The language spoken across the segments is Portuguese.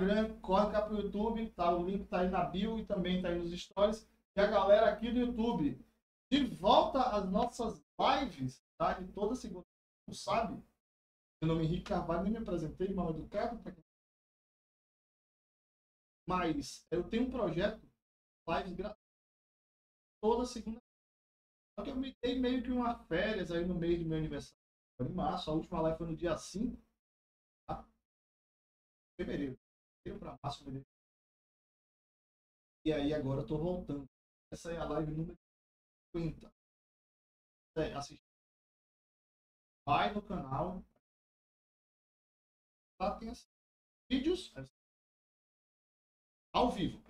Instagram, corre cá pro YouTube, tá? O link tá aí na bio e também tá aí nos stories. E a galera aqui do YouTube, de volta às nossas lives, tá? De toda segunda, não sabe? Meu nome é Henrique Carvalho, nem me apresentei, mal educado. Pra... Tá? Mas eu tenho um projeto, lives gratuitas, toda segunda. Só que eu me dei meio que uma férias aí no mês do meu aniversário, em março. A última live foi no dia 5 tá? fevereiro para né? E aí agora eu tô voltando. Essa é a live número 50. É, assistir. Vai no canal. Lá tem as... vídeos ao vivo.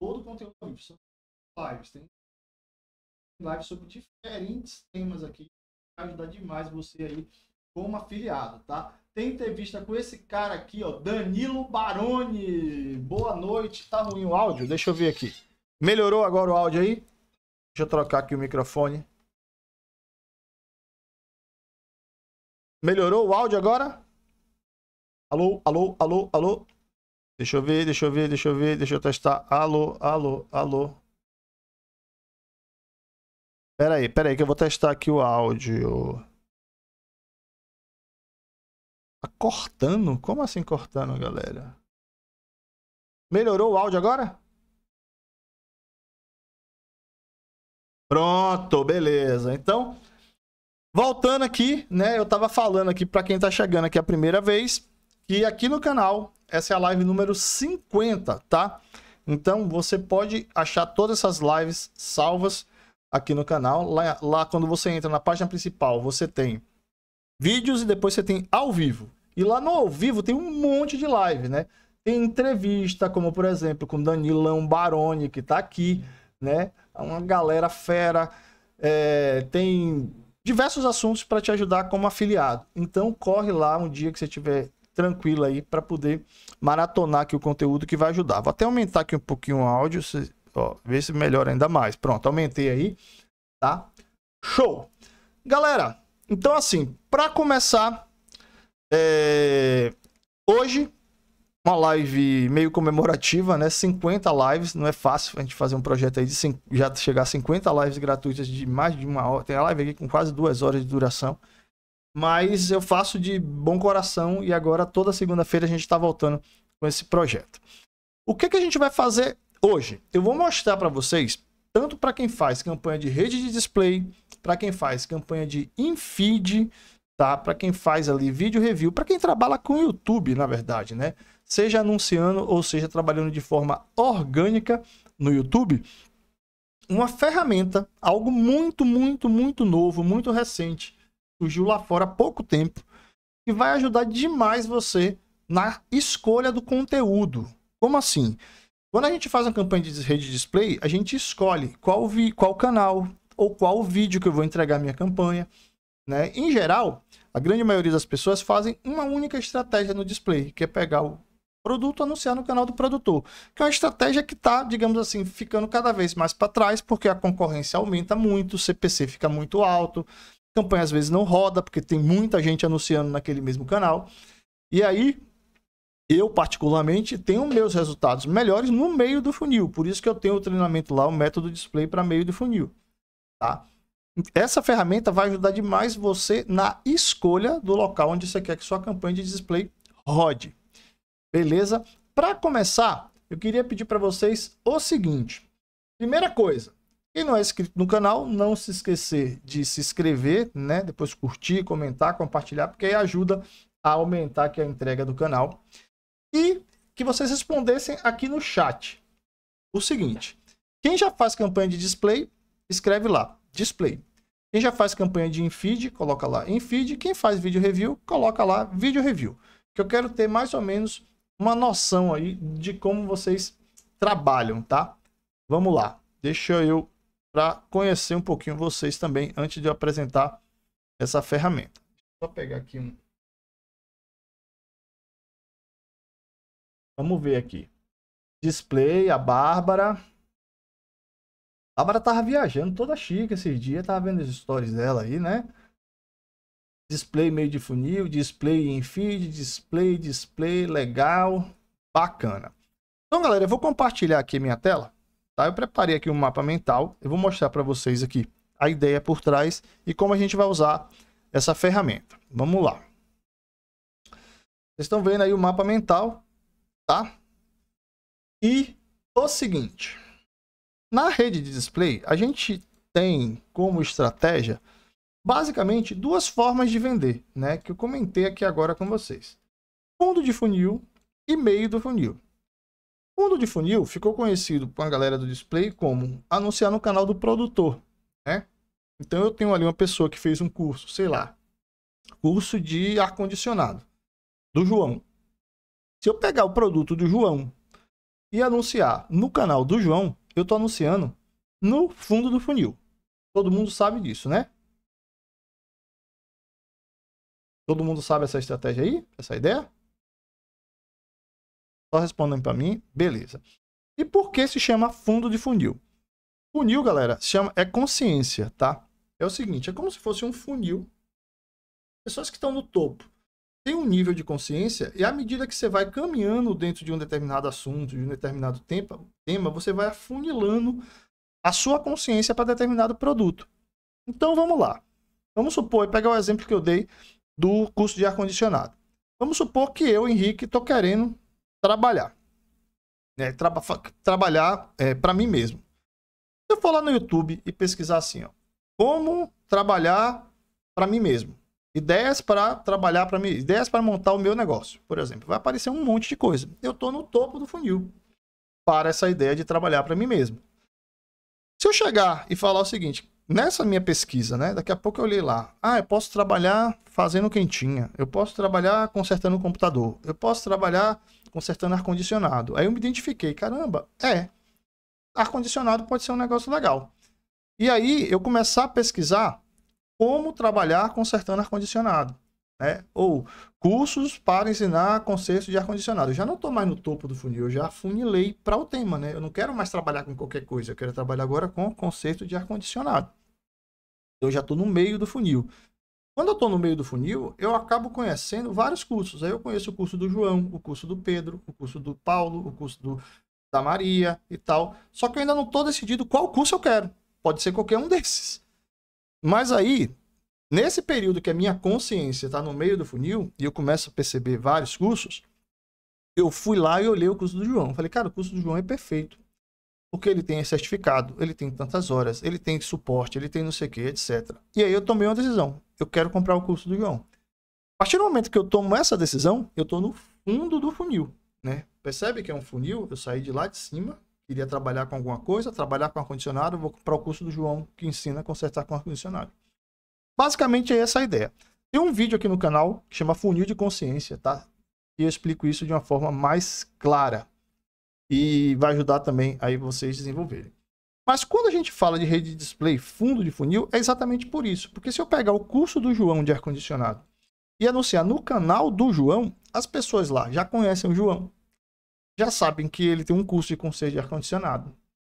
Todo o conteúdo ao vivo. São lives. Tem lives sobre diferentes temas aqui. Vai ajudar demais você aí como afiliado, tá? Tem entrevista com esse cara aqui, ó, Danilo Baroni. Boa noite. Tá ruim o áudio? Deixa eu ver aqui. Melhorou agora o áudio aí? Deixa eu trocar aqui o microfone. Melhorou o áudio agora? Alô, alô, alô, alô. Deixa eu ver, deixa eu ver, deixa eu ver, deixa eu testar. Alô, alô, alô. Pera aí, pera aí que eu vou testar aqui o áudio. Tá cortando? Como assim cortando, galera? Melhorou o áudio agora? Pronto, beleza. Então, voltando aqui, né? Eu tava falando aqui para quem tá chegando aqui a primeira vez, que aqui no canal, essa é a live número 50, tá? Então, você pode achar todas essas lives salvas aqui no canal. Lá, lá quando você entra na página principal, você tem vídeos e depois você tem ao vivo. E lá no ao vivo tem um monte de live, né? Tem entrevista, como por exemplo, com Danilão Baroni, que tá aqui, né? É uma galera fera. É, tem diversos assuntos para te ajudar como afiliado. Então corre lá um dia que você tiver tranquilo aí para poder maratonar aqui o conteúdo que vai ajudar. Vou até aumentar aqui um pouquinho o áudio, se, ó, ver se melhora ainda mais. Pronto, aumentei aí, tá? Show. Galera, então, assim, para começar, é... hoje, uma live meio comemorativa, né? 50 lives, não é fácil a gente fazer um projeto aí de já chegar a 50 lives gratuitas de mais de uma hora. Tem a live aqui com quase duas horas de duração. Mas eu faço de bom coração e agora toda segunda-feira a gente está voltando com esse projeto. O que, que a gente vai fazer hoje? Eu vou mostrar para vocês, tanto para quem faz campanha de rede de display, para quem faz campanha de infeed, tá? Para quem faz ali vídeo review, para quem trabalha com YouTube, na verdade, né? Seja anunciando ou seja trabalhando de forma orgânica no YouTube, uma ferramenta, algo muito, muito, muito novo, muito recente, surgiu lá fora há pouco tempo, que vai ajudar demais você na escolha do conteúdo. Como assim? Quando a gente faz uma campanha de rede display, a gente escolhe qual, vi, qual canal, ou qual vídeo que eu vou entregar a minha campanha. Né? Em geral, a grande maioria das pessoas fazem uma única estratégia no display, que é pegar o produto anunciar no canal do produtor, que é uma estratégia que está, digamos assim, ficando cada vez mais para trás, porque a concorrência aumenta muito, o CPC fica muito alto, a campanha às vezes não roda, porque tem muita gente anunciando naquele mesmo canal. E aí, eu particularmente tenho meus resultados melhores no meio do funil, por isso que eu tenho o treinamento lá, o método display para meio do funil. Tá? Essa ferramenta vai ajudar demais você na escolha do local onde você quer que sua campanha de display rode. Beleza? Para começar, eu queria pedir para vocês o seguinte. Primeira coisa, quem não é inscrito no canal, não se esquecer de se inscrever, né? Depois curtir, comentar, compartilhar, porque aí ajuda a aumentar aqui a entrega do canal. E que vocês respondessem aqui no chat o seguinte. Quem já faz campanha de display escreve lá, display. Quem já faz campanha de infeed, coloca lá infeed. Quem faz vídeo review, coloca lá vídeo review. Que eu quero ter mais ou menos uma noção aí de como vocês trabalham, tá? Vamos lá. Deixa eu para conhecer um pouquinho vocês também antes de eu apresentar essa ferramenta. Só pegar aqui um Vamos ver aqui. Display, a Bárbara. Bárbara tava viajando toda chique esses dias, tava vendo as stories dela aí, né? Display meio de funil, display em feed, display, display, legal, bacana. Então, galera, eu vou compartilhar aqui minha tela, tá? Eu preparei aqui um mapa mental, eu vou mostrar para vocês aqui a ideia por trás e como a gente vai usar essa ferramenta. Vamos lá. Vocês estão vendo aí o mapa mental, tá? E o seguinte, na rede de display, a gente tem como estratégia basicamente duas formas de vender, né, que eu comentei aqui agora com vocês. Fundo de funil e meio do funil. Fundo de funil ficou conhecido com a galera do display como anunciar no canal do produtor, né? Então eu tenho ali uma pessoa que fez um curso, sei lá, curso de ar condicionado do João. Se eu pegar o produto do João e anunciar no canal do João, eu tô anunciando no fundo do funil. Todo mundo sabe disso, né? Todo mundo sabe essa estratégia aí? Essa ideia? Só respondendo para mim, beleza. E por que se chama fundo de funil? Funil, galera, chama é consciência, tá? É o seguinte, é como se fosse um funil. Pessoas que estão no topo tem um nível de consciência e à medida que você vai caminhando dentro de um determinado assunto, de um determinado tempo, tema, você vai afunilando a sua consciência para determinado produto. Então vamos lá. Vamos supor, e pegar o exemplo que eu dei do curso de ar-condicionado. Vamos supor que eu, Henrique, estou querendo trabalhar. Né? Tra trabalhar é, para mim mesmo. Se eu for lá no YouTube e pesquisar assim, ó, como trabalhar para mim mesmo. Ideias para trabalhar para mim, ideias para montar o meu negócio, por exemplo. Vai aparecer um monte de coisa. Eu estou no topo do funil para essa ideia de trabalhar para mim mesmo. Se eu chegar e falar o seguinte, nessa minha pesquisa, né? Daqui a pouco eu olhei lá. Ah, eu posso trabalhar fazendo quentinha. Eu posso trabalhar consertando o computador. Eu posso trabalhar consertando ar-condicionado. Aí eu me identifiquei, caramba, é. Ar-condicionado pode ser um negócio legal. E aí eu começar a pesquisar como trabalhar consertando ar-condicionado. Né? Ou cursos para ensinar conceito de ar-condicionado. Eu já não estou mais no topo do funil, eu já funilei para o tema, né? Eu não quero mais trabalhar com qualquer coisa, eu quero trabalhar agora com conceito de ar-condicionado. Eu já estou no meio do funil. Quando eu estou no meio do funil, eu acabo conhecendo vários cursos. Aí eu conheço o curso do João, o curso do Pedro, o curso do Paulo, o curso do, da Maria e tal. Só que eu ainda não estou decidido qual curso eu quero. Pode ser qualquer um desses. Mas aí, nesse período que a minha consciência está no meio do funil e eu começo a perceber vários cursos, eu fui lá e olhei o curso do João. Falei, cara, o curso do João é perfeito. Porque ele tem certificado, ele tem tantas horas, ele tem suporte, ele tem não sei o que, etc. E aí eu tomei uma decisão. Eu quero comprar o curso do João. A partir do momento que eu tomo essa decisão, eu estou no fundo do funil, né? Percebe que é um funil? Eu saí de lá de cima queria trabalhar com alguma coisa, trabalhar com ar-condicionado, vou para o curso do João que ensina a consertar com ar-condicionado. Basicamente é essa a ideia. Tem um vídeo aqui no canal que chama Funil de Consciência, tá? E eu explico isso de uma forma mais clara. E vai ajudar também aí vocês desenvolverem. Mas quando a gente fala de rede de display, fundo de funil, é exatamente por isso. Porque se eu pegar o curso do João de ar-condicionado e anunciar no canal do João, as pessoas lá já conhecem o João, já sabem que ele tem um custo de conselho de ar-condicionado,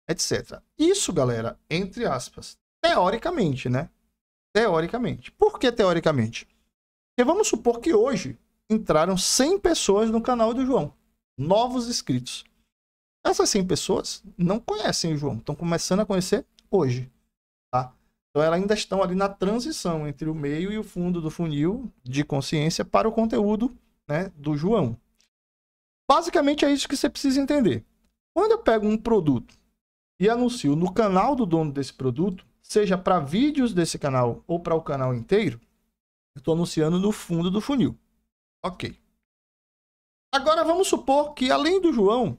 etc. Isso, galera, entre aspas, teoricamente, né? Teoricamente. Por que teoricamente? Porque vamos supor que hoje entraram 100 pessoas no canal do João, novos inscritos. Essas 100 pessoas não conhecem o João, estão começando a conhecer hoje, tá? Então elas ainda estão ali na transição entre o meio e o fundo do funil de consciência para o conteúdo, né, do João. Basicamente é isso que você precisa entender. Quando eu pego um produto e anuncio no canal do dono desse produto, seja para vídeos desse canal ou para o canal inteiro, eu estou anunciando no fundo do funil. Ok. Agora vamos supor que além do João,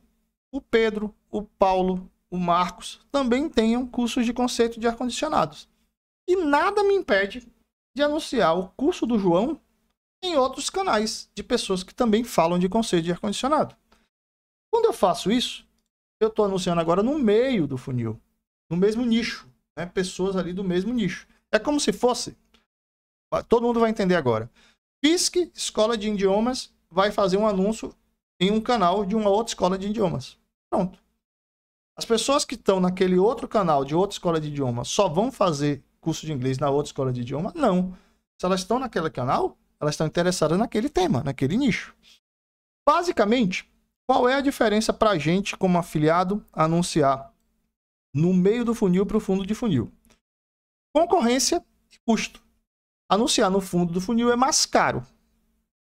o Pedro, o Paulo, o Marcos também tenham cursos de conceito de ar-condicionados. E nada me impede de anunciar o curso do João em outros canais de pessoas que também falam de conceito de ar-condicionado. Quando eu faço isso, eu estou anunciando agora no meio do funil, no mesmo nicho, né? pessoas ali do mesmo nicho. É como se fosse, todo mundo vai entender agora. FISC, escola de idiomas, vai fazer um anúncio em um canal de uma outra escola de idiomas. Pronto. As pessoas que estão naquele outro canal de outra escola de idioma só vão fazer curso de inglês na outra escola de idioma? Não. Se elas estão naquele canal, elas estão interessadas naquele tema, naquele nicho. Basicamente, qual é a diferença para a gente, como afiliado, anunciar no meio do funil para o fundo de funil? Concorrência e custo. Anunciar no fundo do funil é mais caro.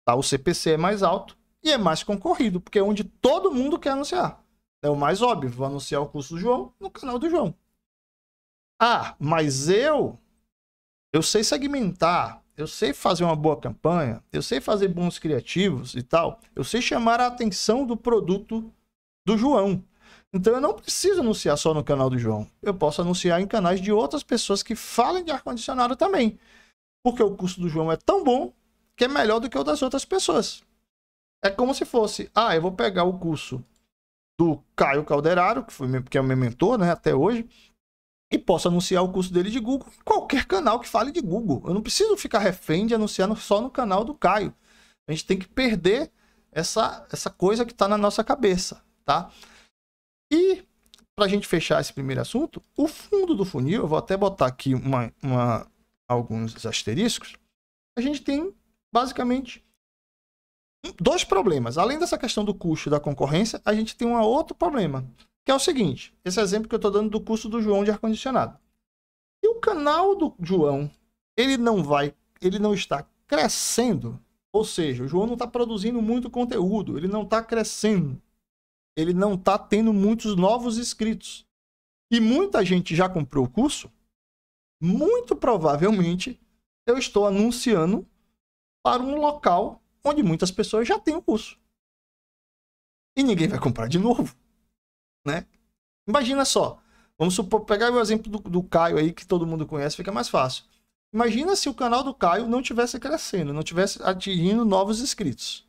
Tá? O CPC é mais alto e é mais concorrido, porque é onde todo mundo quer anunciar. É o mais óbvio, vou anunciar o curso do João no canal do João. Ah, mas eu eu sei segmentar, eu sei fazer uma boa campanha, eu sei fazer bons criativos e tal, eu sei chamar a atenção do produto do João. Então eu não preciso anunciar só no canal do João. Eu posso anunciar em canais de outras pessoas que falem de ar-condicionado também. Porque o custo do João é tão bom que é melhor do que o das outras pessoas. É como se fosse, ah, eu vou pegar o curso do Caio Calderaro, que, foi, que é o meu mentor né, até hoje, e posso anunciar o curso dele de Google em qualquer canal que fale de Google. Eu não preciso ficar refém de anunciar só no canal do Caio. A gente tem que perder essa, essa coisa que está na nossa cabeça, tá? E para a gente fechar esse primeiro assunto, o fundo do funil, eu vou até botar aqui uma, uma, alguns asteriscos, a gente tem basicamente dois problemas. Além dessa questão do custo e da concorrência, a gente tem um outro problema que é o seguinte: esse é exemplo que eu estou dando do curso do João de ar-condicionado. E o canal do João, ele não vai, ele não está crescendo. Ou seja, o João não está produzindo muito conteúdo, ele não está crescendo, ele não está tendo muitos novos inscritos. E muita gente já comprou o curso. Muito provavelmente eu estou anunciando para um local onde muitas pessoas já têm o curso. E ninguém vai comprar de novo né? Imagina só. Vamos supor, pegar o exemplo do, do Caio aí, que todo mundo conhece, fica mais fácil. Imagina se o canal do Caio não tivesse crescendo, não tivesse atingindo novos inscritos.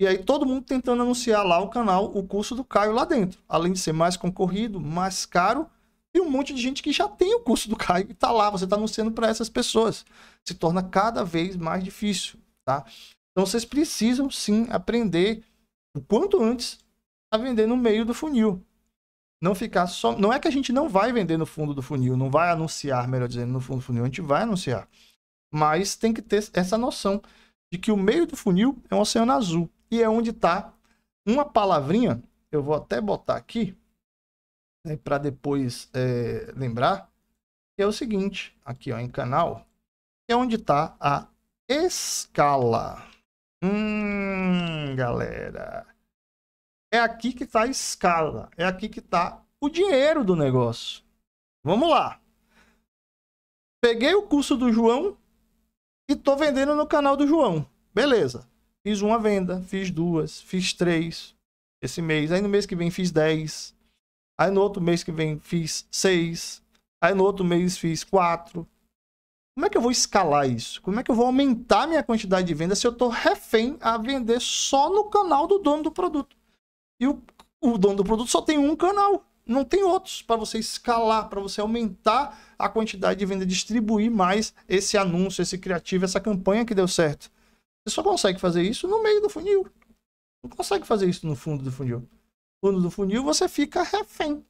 E aí todo mundo tentando anunciar lá o canal, o curso do Caio lá dentro. Além de ser mais concorrido, mais caro, e um monte de gente que já tem o curso do Caio e tá lá, você tá anunciando para essas pessoas. Se torna cada vez mais difícil, tá? Então vocês precisam sim aprender o quanto antes a vender no meio do funil não ficar só. Não é que a gente não vai vender no fundo do funil, não vai anunciar, melhor dizendo, no fundo do funil, a gente vai anunciar. Mas tem que ter essa noção de que o meio do funil é um oceano azul. E é onde está uma palavrinha, eu vou até botar aqui, né, para depois é, lembrar, é o seguinte, aqui ó, em canal, é onde está a escala. Hum, galera. É aqui que está a escala, é aqui que está o dinheiro do negócio. Vamos lá. Peguei o curso do João e tô vendendo no canal do João. Beleza. Fiz uma venda, fiz duas, fiz três esse mês. Aí no mês que vem fiz dez. Aí no outro mês que vem fiz seis. Aí no outro mês fiz quatro. Como é que eu vou escalar isso? Como é que eu vou aumentar minha quantidade de venda se eu estou refém a vender só no canal do dono do produto? E o, o dono do produto só tem um canal, não tem outros para você escalar, para você aumentar a quantidade de venda, distribuir mais esse anúncio, esse criativo, essa campanha que deu certo. Você só consegue fazer isso no meio do funil. Não consegue fazer isso no fundo do funil. No fundo do funil você fica refém.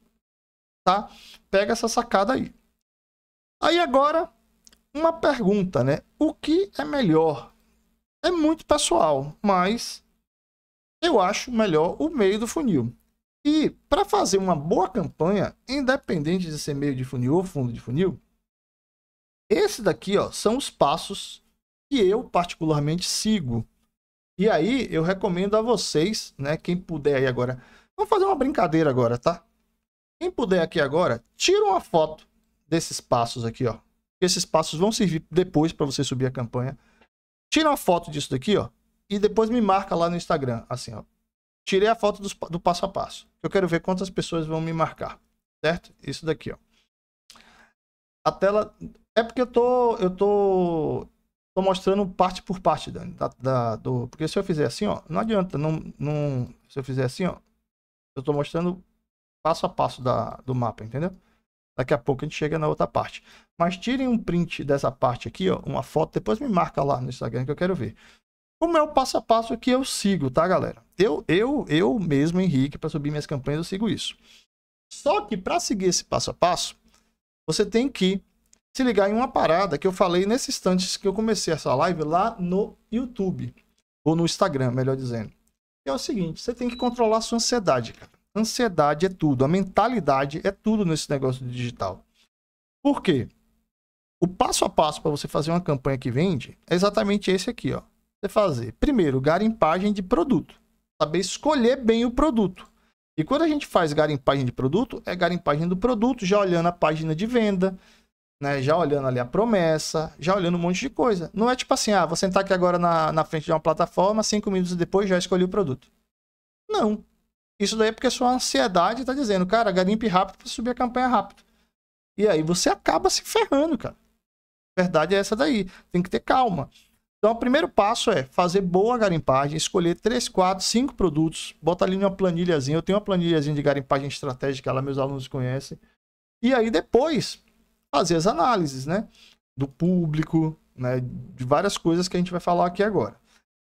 Tá? Pega essa sacada aí. Aí agora, uma pergunta, né? O que é melhor? É muito pessoal, mas eu acho melhor o meio do funil. E para fazer uma boa campanha, independente de ser meio de funil ou fundo de funil, esse daqui ó, são os passos que eu particularmente sigo. E aí eu recomendo a vocês, né, quem puder aí agora, vamos fazer uma brincadeira agora, tá? Quem puder aqui agora, tira uma foto desses passos aqui, ó. Esses passos vão servir depois para você subir a campanha. Tira uma foto disso daqui, ó e depois me marca lá no Instagram, assim, ó. Tirei a foto do, do passo a passo. Eu quero ver quantas pessoas vão me marcar, certo? Isso daqui, ó. A tela é porque eu tô eu tô tô mostrando parte por parte, Dani, da, da do porque se eu fizer assim, ó, não adianta, não, não se eu fizer assim, ó, eu tô mostrando passo a passo da, do mapa, entendeu? Daqui a pouco a gente chega na outra parte. Mas tirem um print dessa parte aqui, ó, uma foto, depois me marca lá no Instagram que eu quero ver. Como é o passo a passo que eu sigo, tá, galera? Eu, eu, eu mesmo, Henrique, para subir minhas campanhas, eu sigo isso. Só que para seguir esse passo a passo, você tem que se ligar em uma parada que eu falei nesse instante que eu comecei essa live lá no YouTube, ou no Instagram, melhor dizendo. é o seguinte, você tem que controlar a sua ansiedade, cara. Ansiedade é tudo, a mentalidade é tudo nesse negócio digital. Por quê? O passo a passo para você fazer uma campanha que vende é exatamente esse aqui, ó você fazer? Primeiro, garimpagem de produto. Saber escolher bem o produto. E quando a gente faz garimpagem de produto, é garimpagem do produto, já olhando a página de venda, né? já olhando ali a promessa, já olhando um monte de coisa. Não é tipo assim, ah, vou sentar aqui agora na, na frente de uma plataforma, cinco minutos depois já escolhi o produto. Não. Isso daí é porque a sua ansiedade está dizendo, cara, garimpe rápido para subir a campanha rápido. E aí você acaba se ferrando, cara. verdade é essa daí. Tem que ter calma. Então, o primeiro passo é fazer boa garimpagem, escolher 3, 4, 5 produtos, bota ali uma planilhazinha. Eu tenho uma planilhazinha de garimpagem estratégica lá, meus alunos conhecem. E aí, depois, fazer as análises, né? Do público, né? De várias coisas que a gente vai falar aqui agora.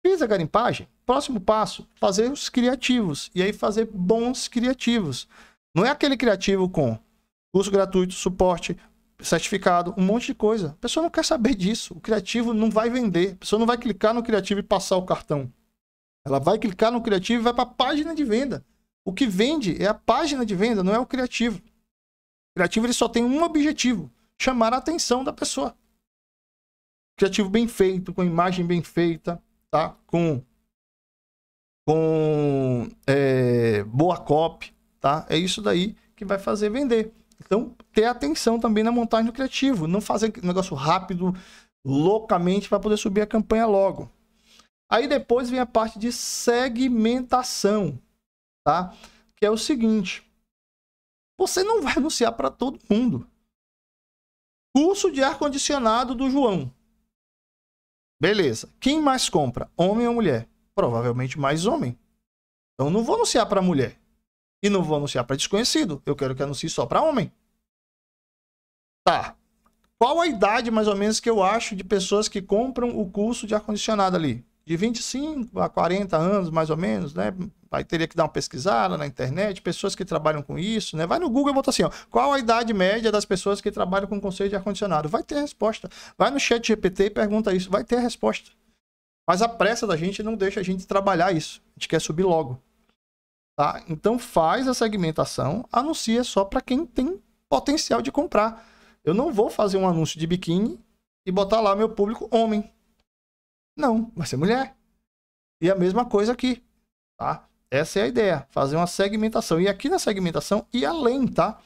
Fiz a garimpagem, próximo passo, fazer os criativos. E aí, fazer bons criativos. Não é aquele criativo com curso gratuito, suporte, certificado, um monte de coisa. A pessoa não quer saber disso. O criativo não vai vender. A pessoa não vai clicar no criativo e passar o cartão. Ela vai clicar no criativo e vai para a página de venda. O que vende é a página de venda, não é o criativo. O criativo ele só tem um objetivo: chamar a atenção da pessoa. Criativo bem feito, com imagem bem feita, tá? Com com é, boa copy, tá? É isso daí que vai fazer vender. Então, ter atenção também na montagem do criativo. Não fazer negócio rápido, loucamente, para poder subir a campanha logo. Aí depois vem a parte de segmentação, tá? Que é o seguinte: você não vai anunciar para todo mundo. Curso de ar-condicionado do João. Beleza. Quem mais compra? Homem ou mulher? Provavelmente mais homem. Então não vou anunciar para mulher. E não vou anunciar para desconhecido. Eu quero que anuncie só para homem. Tá. Qual a idade, mais ou menos, que eu acho de pessoas que compram o curso de ar-condicionado ali? De 25 a 40 anos, mais ou menos, né? Aí teria que dar uma pesquisada na internet, pessoas que trabalham com isso, né? Vai no Google e bota assim, ó, qual a idade média das pessoas que trabalham com conceito de ar-condicionado? Vai ter resposta. Vai no chat GPT e pergunta isso, vai ter a resposta. Mas a pressa da gente não deixa a gente trabalhar isso. A gente quer subir logo. Tá? Então faz a segmentação, anuncia só para quem tem potencial de comprar. Eu não vou fazer um anúncio de biquíni e botar lá meu público homem. Não, vai ser mulher. E a mesma coisa aqui, tá? Essa é a ideia, fazer uma segmentação. E aqui na segmentação e além, tá?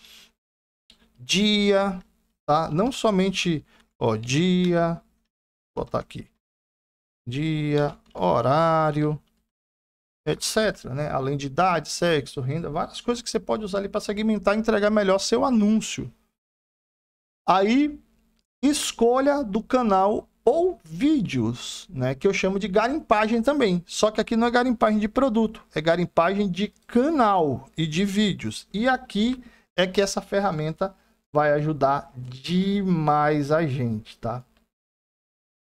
Dia, tá? Não somente, ó, dia, vou botar aqui. Dia, horário, etc, né? Além de idade, sexo, renda, várias coisas que você pode usar ali para segmentar e entregar melhor seu anúncio, Aí, escolha do canal ou vídeos, né, que eu chamo de garimpagem também. Só que aqui não é garimpagem de produto, é garimpagem de canal e de vídeos. E aqui é que essa ferramenta vai ajudar demais a gente, tá?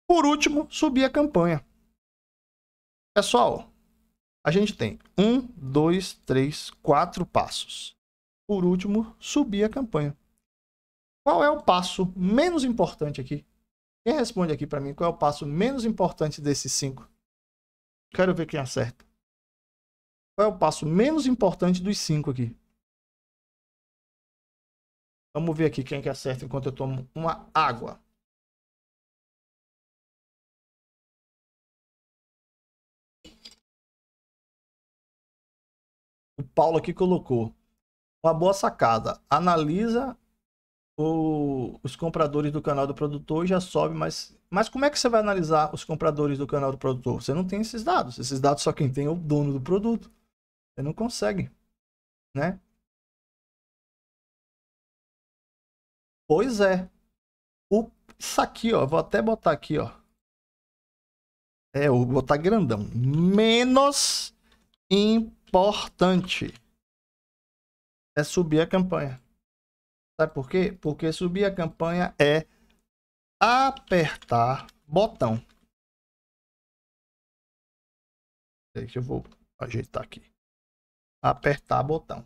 Por último, subir a campanha. Pessoal, a gente tem um, dois, três, quatro passos. Por último, subir a campanha. Qual é o passo menos importante aqui? Quem responde aqui para mim qual é o passo menos importante desses cinco? Quero ver quem acerta. Qual é o passo menos importante dos cinco aqui? Vamos ver aqui quem que acerta enquanto eu tomo uma água. O Paulo aqui colocou. Uma boa sacada. Analisa o, os compradores do canal do produtor já sobe, mas, mas como é que você vai analisar os compradores do canal do produtor? Você não tem esses dados. Esses dados só quem tem é o dono do produto. Você não consegue, né? Pois é. O, isso aqui, ó. Vou até botar aqui, ó. É, vou botar grandão. Menos importante é subir a campanha. Sabe por quê? Porque subir a campanha é apertar botão. Deixa eu vou ajeitar aqui. Apertar botão.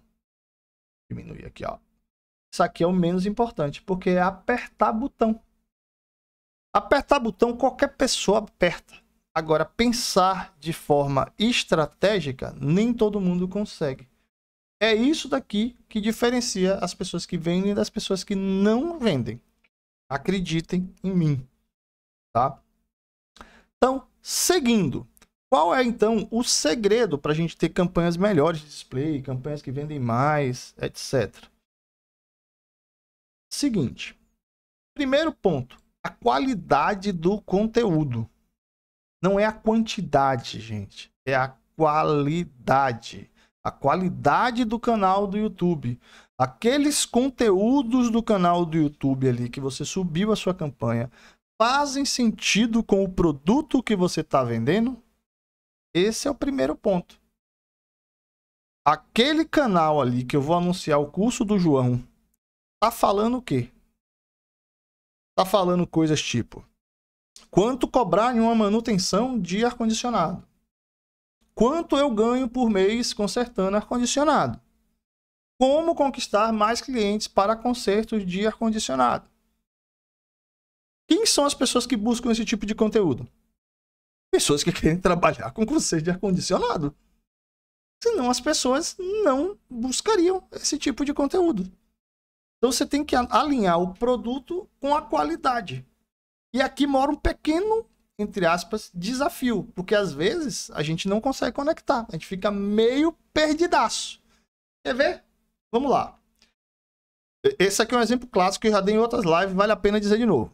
Diminuir aqui, ó. Isso aqui é o menos importante, porque é apertar botão. Apertar botão qualquer pessoa aperta. Agora, pensar de forma estratégica, nem todo mundo consegue. É isso daqui que diferencia as pessoas que vendem das pessoas que não vendem. Acreditem em mim, tá? Então, seguindo, qual é então o segredo para a gente ter campanhas melhores de display, campanhas que vendem mais, etc? Seguinte, primeiro ponto, a qualidade do conteúdo. Não é a quantidade, gente, é a qualidade a qualidade do canal do YouTube. Aqueles conteúdos do canal do YouTube ali que você subiu a sua campanha fazem sentido com o produto que você está vendendo? Esse é o primeiro ponto. Aquele canal ali que eu vou anunciar o curso do João tá falando o quê? Tá falando coisas tipo: quanto cobrar em uma manutenção de ar-condicionado? Quanto eu ganho por mês consertando ar-condicionado? Como conquistar mais clientes para consertos de ar-condicionado? Quem são as pessoas que buscam esse tipo de conteúdo? Pessoas que querem trabalhar com conserto de ar-condicionado. Senão as pessoas não buscariam esse tipo de conteúdo. Então você tem que alinhar o produto com a qualidade. E aqui mora um pequeno entre aspas, desafio. Porque às vezes a gente não consegue conectar. A gente fica meio perdidaço. Quer ver? Vamos lá. Esse aqui é um exemplo clássico que eu já dei em outras lives, vale a pena dizer de novo.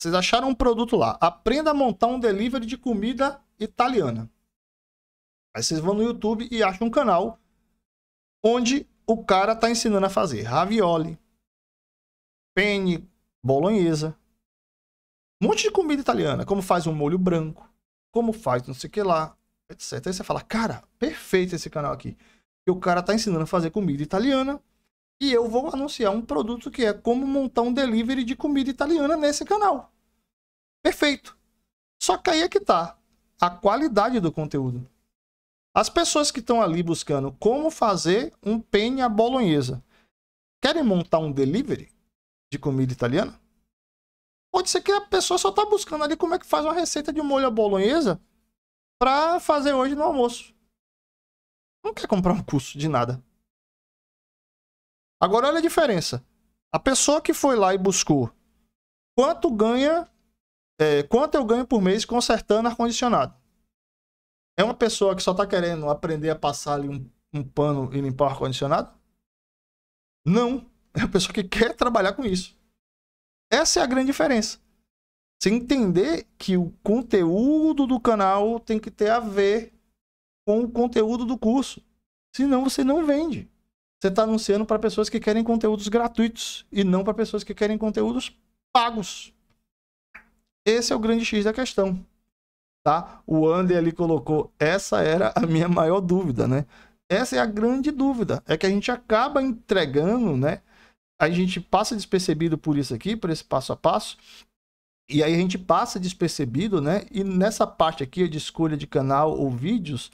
Vocês acharam um produto lá. Aprenda a montar um delivery de comida italiana. Aí vocês vão no YouTube e acham um canal onde o cara está ensinando a fazer ravioli, penne, bolonhesa, um monte de comida italiana, como faz um molho branco, como faz não sei o que lá, etc. Aí você fala, cara, perfeito esse canal aqui. E o cara tá ensinando a fazer comida italiana. E eu vou anunciar um produto que é como montar um delivery de comida italiana nesse canal. Perfeito. Só que aí é que tá. A qualidade do conteúdo. As pessoas que estão ali buscando como fazer um penne à bolonhesa querem montar um delivery de comida italiana? Pode ser que a pessoa só tá buscando ali como é que faz uma receita de molho à bolonhesa para fazer hoje no almoço. Não quer comprar um curso de nada. Agora olha a diferença. A pessoa que foi lá e buscou quanto ganha, é, quanto eu ganho por mês consertando ar-condicionado. É uma pessoa que só tá querendo aprender a passar ali um, um pano e limpar o ar-condicionado? Não. É uma pessoa que quer trabalhar com isso. Essa é a grande diferença. Você entender que o conteúdo do canal tem que ter a ver com o conteúdo do curso. Senão você não vende. Você está anunciando para pessoas que querem conteúdos gratuitos e não para pessoas que querem conteúdos pagos. Esse é o grande X da questão. Tá? O Andy ali colocou, essa era a minha maior dúvida, né? Essa é a grande dúvida, é que a gente acaba entregando, né, a gente passa despercebido por isso aqui, por esse passo a passo. E aí a gente passa despercebido, né? E nessa parte aqui de escolha de canal ou vídeos,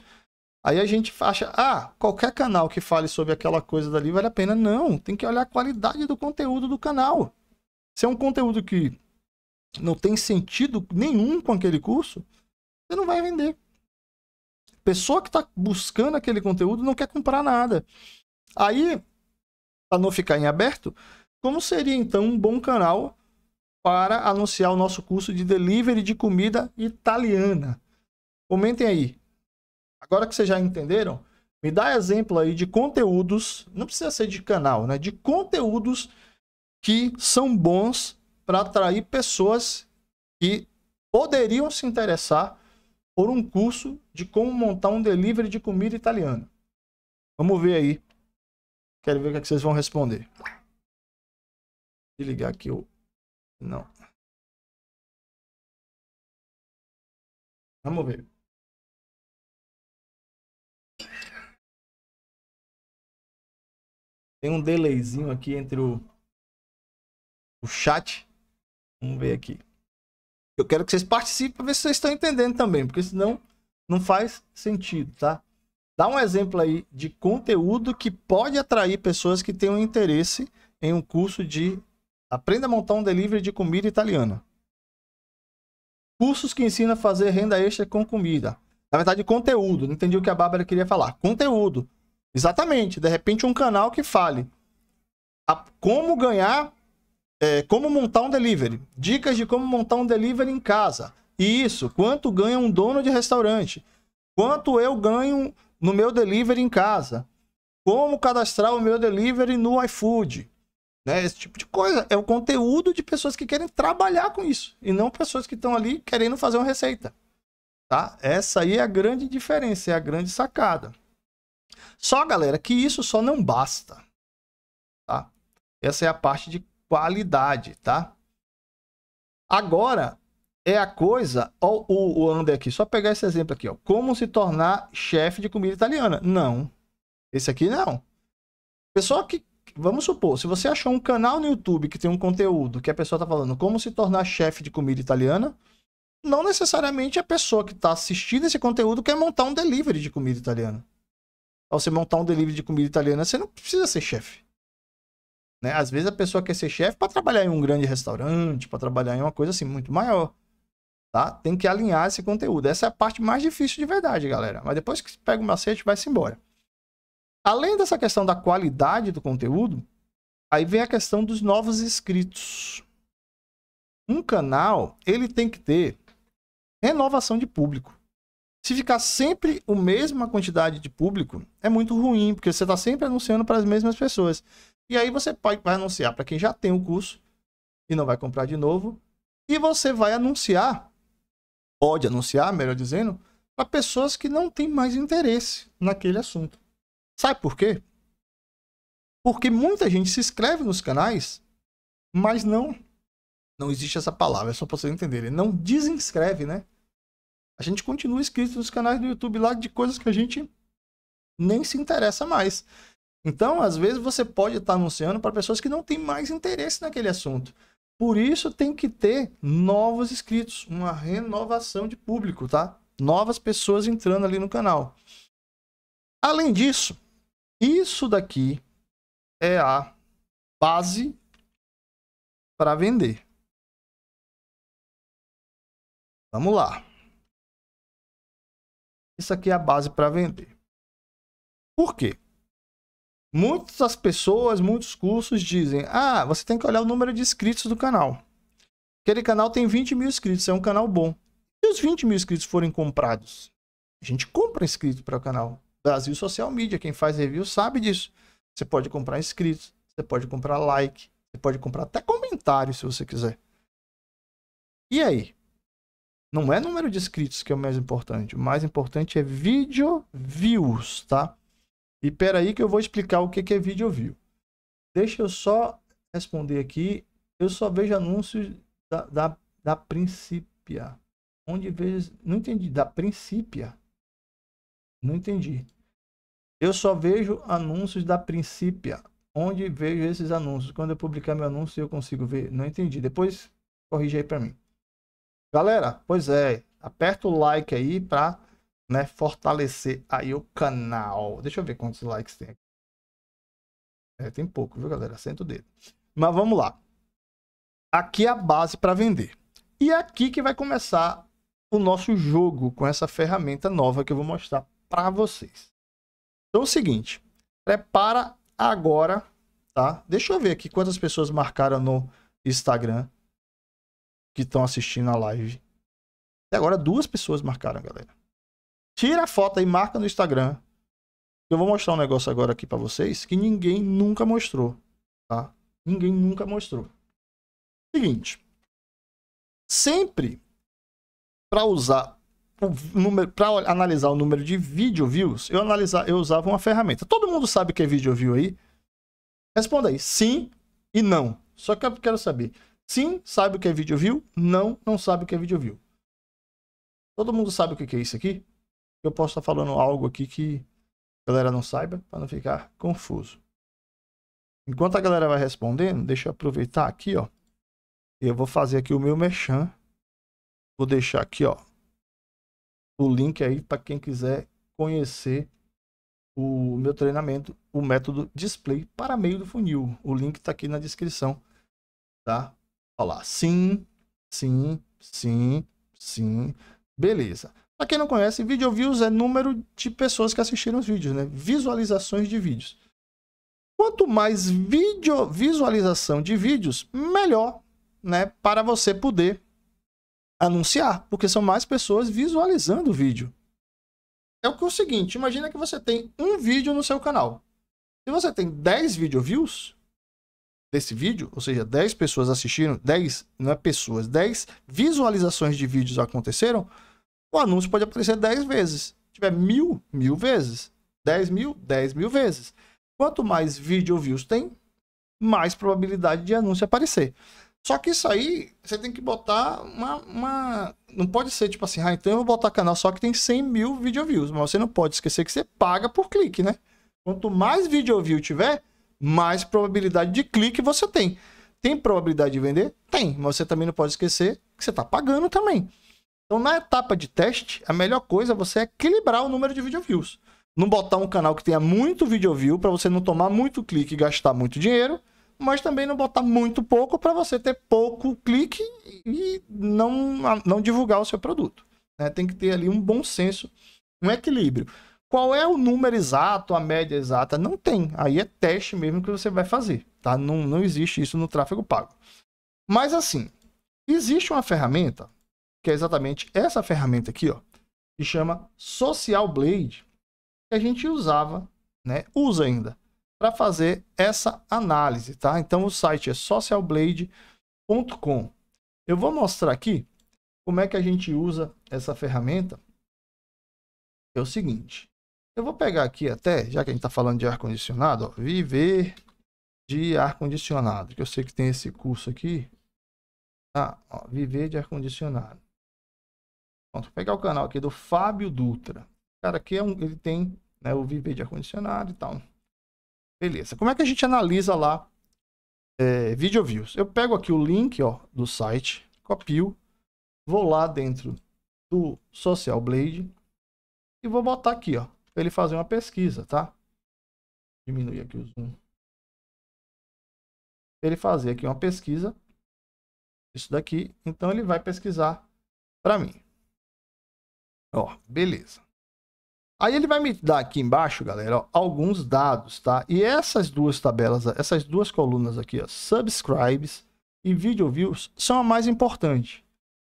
aí a gente acha, ah, qualquer canal que fale sobre aquela coisa dali vale a pena. Não, tem que olhar a qualidade do conteúdo do canal. Se é um conteúdo que não tem sentido nenhum com aquele curso, você não vai vender. Pessoa que está buscando aquele conteúdo não quer comprar nada. Aí para não ficar em aberto, como seria então um bom canal para anunciar o nosso curso de delivery de comida italiana? Comentem aí. Agora que vocês já entenderam, me dá exemplo aí de conteúdos, não precisa ser de canal, né? De conteúdos que são bons para atrair pessoas que poderiam se interessar por um curso de como montar um delivery de comida italiana. Vamos ver aí Quero ver o que, é que vocês vão responder. Vou ligar aqui o... Não. Vamos ver. Tem um delayzinho aqui entre o, o chat. Vamos ver aqui. Eu quero que vocês participem para ver se vocês estão entendendo também, porque senão não faz sentido, tá? Dá um exemplo aí de conteúdo que pode atrair pessoas que tenham interesse em um curso de aprenda a montar um delivery de comida italiana. Cursos que ensinam a fazer renda extra com comida. Na verdade, conteúdo. Não entendi o que a Bárbara queria falar. Conteúdo. Exatamente. De repente, um canal que fale a, como ganhar, é, como montar um delivery. Dicas de como montar um delivery em casa. E isso, quanto ganha um dono de restaurante? Quanto eu ganho no meu delivery em casa. Como cadastrar o meu delivery no iFood. Né? Esse tipo de coisa. É o conteúdo de pessoas que querem trabalhar com isso. E não pessoas que estão ali querendo fazer uma receita. Tá? Essa aí é a grande diferença, é a grande sacada. Só, galera, que isso só não basta. Tá? Essa é a parte de qualidade, tá? Agora, é a coisa, ó, o, o André aqui, só pegar esse exemplo aqui, ó. Como se tornar chefe de comida italiana? Não. Esse aqui não. Pessoal que, vamos supor, se você achou um canal no YouTube que tem um conteúdo que a pessoa tá falando como se tornar chefe de comida italiana, não necessariamente a pessoa que está assistindo esse conteúdo quer montar um delivery de comida italiana. Ao você montar um delivery de comida italiana, você não precisa ser chefe. Né? Às vezes a pessoa quer ser chefe para trabalhar em um grande restaurante, para trabalhar em uma coisa assim muito maior tá? Tem que alinhar esse conteúdo. Essa é a parte mais difícil de verdade, galera. Mas depois que pega o macete, vai-se embora. Além dessa questão da qualidade do conteúdo, aí vem a questão dos novos inscritos. Um canal, ele tem que ter renovação de público. Se ficar sempre a mesma quantidade de público, é muito ruim, porque você está sempre anunciando para as mesmas pessoas. E aí você vai anunciar para quem já tem o curso e não vai comprar de novo. E você vai anunciar pode anunciar, melhor dizendo, para pessoas que não têm mais interesse naquele assunto. Sabe por quê? Porque muita gente se inscreve nos canais, mas não não existe essa palavra, é só para vocês entenderem, não desinscreve, né? A gente continua inscrito nos canais do YouTube lá de coisas que a gente nem se interessa mais. Então, às vezes você pode estar tá anunciando para pessoas que não têm mais interesse naquele assunto. Por isso tem que ter novos inscritos, uma renovação de público, tá? Novas pessoas entrando ali no canal. Além disso, isso daqui é a base para vender. Vamos lá. Isso aqui é a base para vender. Por quê? Muitas pessoas, muitos cursos dizem: ah, você tem que olhar o número de inscritos do canal. Aquele canal tem 20 mil inscritos, é um canal bom. Se os 20 mil inscritos forem comprados, a gente compra inscrito para o canal. Brasil Social Media, quem faz review sabe disso. Você pode comprar inscritos, você pode comprar like, você pode comprar até comentário se você quiser. E aí? Não é número de inscritos que é o mais importante. O mais importante é vídeo views, tá? E peraí que eu vou explicar o que é vídeo view. Deixa eu só responder aqui. Eu só vejo anúncios da, da, da Principia. Onde vejo... Não entendi. Da Principia? Não entendi. Eu só vejo anúncios da Principia. Onde vejo esses anúncios? Quando eu publicar meu anúncio, eu consigo ver. Não entendi. Depois corrige aí para mim. Galera, pois é. Aperta o like aí para né, fortalecer aí o canal. Deixa eu ver quantos likes tem É, tem pouco, viu, galera? Senta o dedo. Mas vamos lá. Aqui é a base para vender. E é aqui que vai começar o nosso jogo com essa ferramenta nova que eu vou mostrar para vocês. Então é o seguinte, prepara agora, tá? Deixa eu ver aqui quantas pessoas marcaram no Instagram que estão assistindo a live. agora duas pessoas marcaram, galera. Tira a foto e marca no Instagram. Eu vou mostrar um negócio agora aqui para vocês que ninguém nunca mostrou, tá? Ninguém nunca mostrou. Seguinte, sempre para usar o número, para analisar o número de vídeo views, eu analisar, eu usava uma ferramenta. Todo mundo sabe o que é vídeo view aí? Responda aí, sim e não. Só que eu quero saber, sim, sabe o que é vídeo view? Não, não sabe o que é vídeo view. Todo mundo sabe o que é isso aqui? Eu posso estar falando algo aqui que a galera não saiba, para não ficar confuso. Enquanto a galera vai respondendo, deixa eu aproveitar aqui, ó. Eu vou fazer aqui o meu mechan. Vou deixar aqui, ó, o link aí para quem quiser conhecer o meu treinamento, o método display para meio do funil. O link está aqui na descrição, tá? Olha lá, sim, sim, sim, sim, beleza. Para quem não conhece, video views é número de pessoas que assistiram os vídeos, né? Visualizações de vídeos. Quanto mais video, visualização de vídeos, melhor, né? Para você poder anunciar, porque são mais pessoas visualizando o vídeo. É o que é o seguinte, imagina que você tem um vídeo no seu canal. Se você tem 10 video views desse vídeo, ou seja, 10 pessoas assistiram, 10, não é pessoas, 10 visualizações de vídeos aconteceram, o anúncio pode aparecer 10 vezes. Se tiver mil, mil vezes. 10 mil, 10 mil vezes. Quanto mais vídeo views tem, mais probabilidade de anúncio aparecer. Só que isso aí, você tem que botar uma, uma... Não pode ser tipo assim, ah, então eu vou botar canal só que tem 100 mil video views. Mas você não pode esquecer que você paga por clique, né? Quanto mais video view tiver, mais probabilidade de clique você tem. Tem probabilidade de vender? Tem. Mas você também não pode esquecer que você está pagando também. Então, na etapa de teste, a melhor coisa é você equilibrar o número de video views. Não botar um canal que tenha muito video view para você não tomar muito clique e gastar muito dinheiro, mas também não botar muito pouco para você ter pouco clique e não, não divulgar o seu produto. Né? Tem que ter ali um bom senso, um equilíbrio. Qual é o número exato, a média exata? Não tem. Aí é teste mesmo que você vai fazer. Tá? Não, não existe isso no tráfego pago. Mas assim, existe uma ferramenta que é exatamente essa ferramenta aqui, ó, que chama Social Blade, que a gente usava, né, usa ainda, para fazer essa análise, tá? Então o site é socialblade.com. Eu vou mostrar aqui como é que a gente usa essa ferramenta. É o seguinte, eu vou pegar aqui até, já que a gente está falando de ar-condicionado, viver de ar-condicionado, que eu sei que tem esse curso aqui, ah, ó, viver de ar-condicionado. Pronto, vou pegar o canal aqui do Fábio Dutra. O cara aqui é um, ele tem né, o viver de ar-condicionado e tal. Beleza. Como é que a gente analisa lá é, video views? Eu pego aqui o link ó, do site, copio, vou lá dentro do Social Blade e vou botar aqui, ó, para ele fazer uma pesquisa, tá? Diminuir aqui o zoom. Ele fazer aqui uma pesquisa isso daqui, então ele vai pesquisar para mim. Ó, beleza. Aí ele vai me dar aqui embaixo, galera, ó, alguns dados, tá? E essas duas tabelas, essas duas colunas aqui, ó, subscribes e video views, são a mais importante.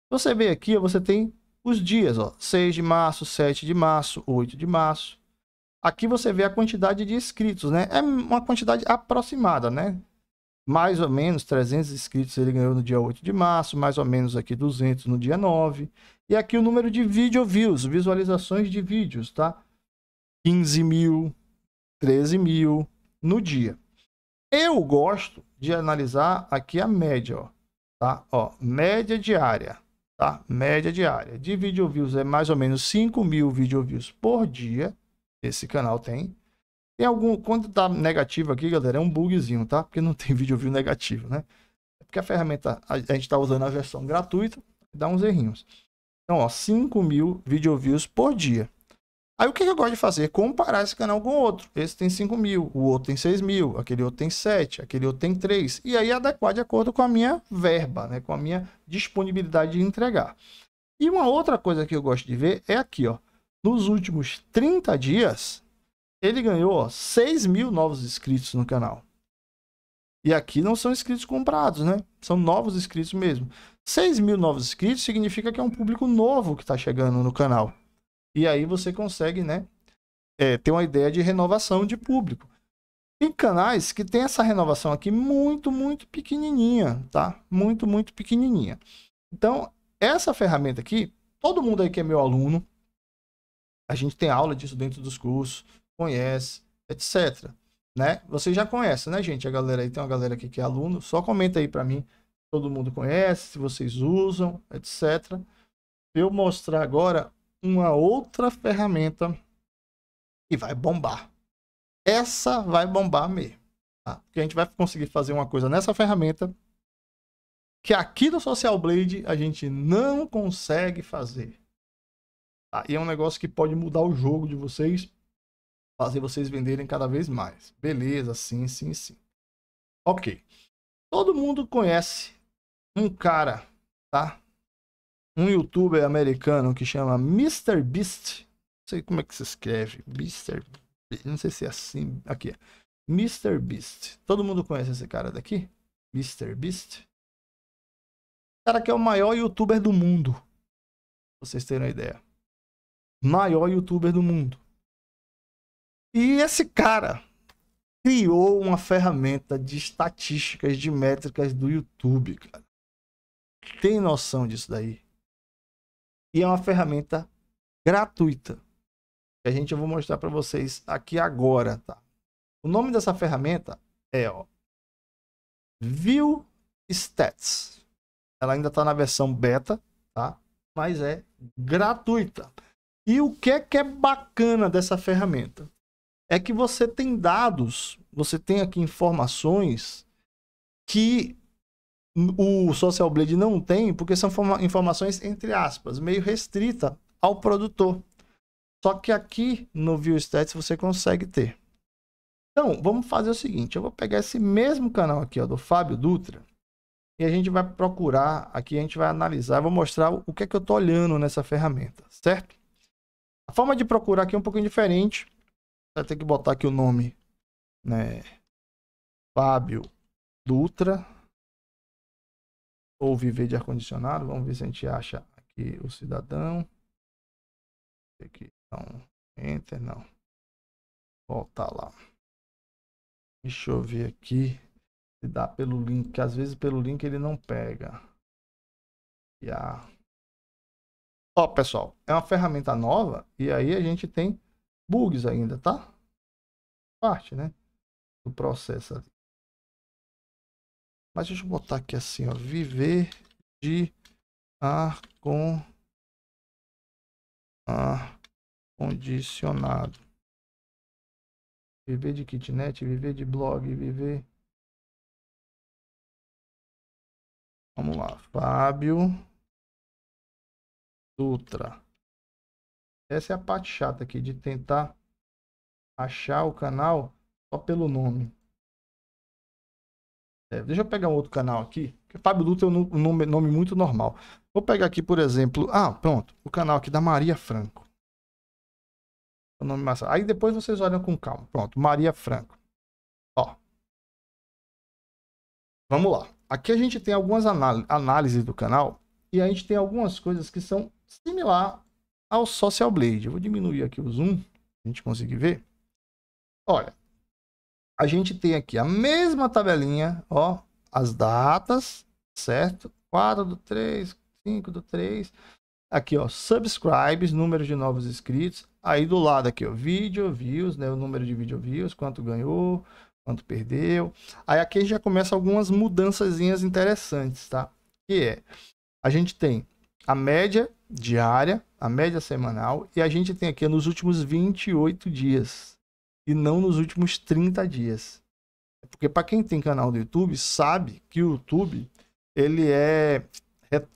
Você vê aqui, ó, você tem os dias, ó, 6 de março, 7 de março, 8 de março. Aqui você vê a quantidade de inscritos, né? É uma quantidade aproximada, né? mais ou menos 300 inscritos ele ganhou no dia 8 de março, mais ou menos aqui 200 no dia 9. E aqui o número de video views, visualizações de vídeos, tá? 15 mil, 13 mil no dia. Eu gosto de analisar aqui a média, ó, tá? Ó, média diária, tá? Média diária. De video views é mais ou menos 5 mil video views por dia. Esse canal tem. Tem algum. Quando tá negativo aqui, galera, é um bugzinho, tá? Porque não tem vídeo view negativo, né? É porque a ferramenta. A, gente tá usando a versão gratuita, dá uns errinhos. Então, ó, 5 mil video views por dia. Aí o que eu gosto de fazer? Comparar esse canal com o outro. Esse tem 5 mil, o outro tem 6 mil, aquele outro tem 7, aquele outro tem 3. E aí adequar de acordo com a minha verba, né? com a minha disponibilidade de entregar. E uma outra coisa que eu gosto de ver é aqui, ó. Nos últimos 30 dias, ele ganhou ó, 6 mil novos inscritos no canal. E aqui não são inscritos comprados, né? São novos inscritos mesmo. 6 mil novos inscritos significa que é um público novo que está chegando no canal. E aí você consegue, né? É, ter uma ideia de renovação de público. Tem canais que tem essa renovação aqui muito, muito pequenininha, tá? Muito, muito pequenininha. Então, essa ferramenta aqui, todo mundo aí que é meu aluno, a gente tem aula disso dentro dos cursos conhece, etc. Né? Vocês já conhecem, né, gente? A galera aí tem uma galera aqui que é aluno. Só comenta aí para mim. Todo mundo conhece, se vocês usam, etc. Eu mostrar agora uma outra ferramenta que vai bombar. Essa vai bombar mesmo. Tá? Porque a gente vai conseguir fazer uma coisa nessa ferramenta que aqui no Social Blade a gente não consegue fazer. Tá? E é um negócio que pode mudar o jogo de vocês fazer vocês venderem cada vez mais. Beleza, sim, sim, sim. Ok. Todo mundo conhece um cara, tá? Um youtuber americano que chama Mr. Beast. Não sei como é que se escreve. Mr. Beast. Não sei se é assim. Aqui é. Mr. Beast. Todo mundo conhece esse cara daqui? Mr. Beast. O cara que é o maior youtuber do mundo. Pra vocês terem uma ideia. Maior youtuber do mundo. E esse cara criou uma ferramenta de estatísticas, de métricas do YouTube, cara. Tem noção disso daí? E é uma ferramenta gratuita. Que a gente eu vou mostrar para vocês aqui agora, tá? O nome dessa ferramenta é, ó, View Stats. Ela ainda está na versão beta, tá? Mas é gratuita. E o que é que é bacana dessa ferramenta? é que você tem dados, você tem aqui informações que o Social Blade não tem, porque são informações, entre aspas, meio restrita ao produtor. Só que aqui no View Stats você consegue ter. Então, vamos fazer o seguinte, eu vou pegar esse mesmo canal aqui, ó, do Fábio Dutra, e a gente vai procurar aqui, a gente vai analisar, vou mostrar o que é que eu tô olhando nessa ferramenta, certo? A forma de procurar aqui é um pouquinho diferente, Vai ter que botar aqui o nome, né? Fábio Dutra. Ou viver de ar-condicionado. Vamos ver se a gente acha aqui o cidadão. Aqui, não. Enter, não. Voltar lá. Deixa eu ver aqui se dá pelo link. Que às vezes pelo link ele não pega. E a... Ó, pessoal, é uma ferramenta nova e aí a gente tem bugs ainda, tá? Parte, né? Do processo ali. Mas deixa eu botar aqui assim, ó. Viver de ar com ar condicionado. Viver de kitnet, viver de blog, viver... Vamos lá. Fábio Dutra. Essa é a parte chata aqui, de tentar achar o canal só pelo nome. É, deixa eu pegar um outro canal aqui. Fábio Dutra é um nome, nome, muito normal. Vou pegar aqui, por exemplo... Ah, pronto. O canal aqui da Maria Franco. O é nome massa. Aí depois vocês olham com calma. Pronto, Maria Franco. Ó. Vamos lá. Aqui a gente tem algumas análises do canal. E a gente tem algumas coisas que são similar ao Social Blade. Eu vou diminuir aqui o zoom, a gente conseguir ver. Olha, a gente tem aqui a mesma tabelinha, ó, as datas, certo? 4 do 3, 5 do 3. Aqui, ó, subscribes, número de novos inscritos. Aí do lado aqui, ó, vídeo views, né, o número de vídeo views, quanto ganhou, quanto perdeu. Aí aqui já começa algumas mudançazinhas interessantes, tá? Que é, a gente tem a média diária, a média semanal, e a gente tem aqui nos últimos 28 dias e não nos últimos 30 dias. Porque para quem tem canal do YouTube, sabe que o YouTube ele é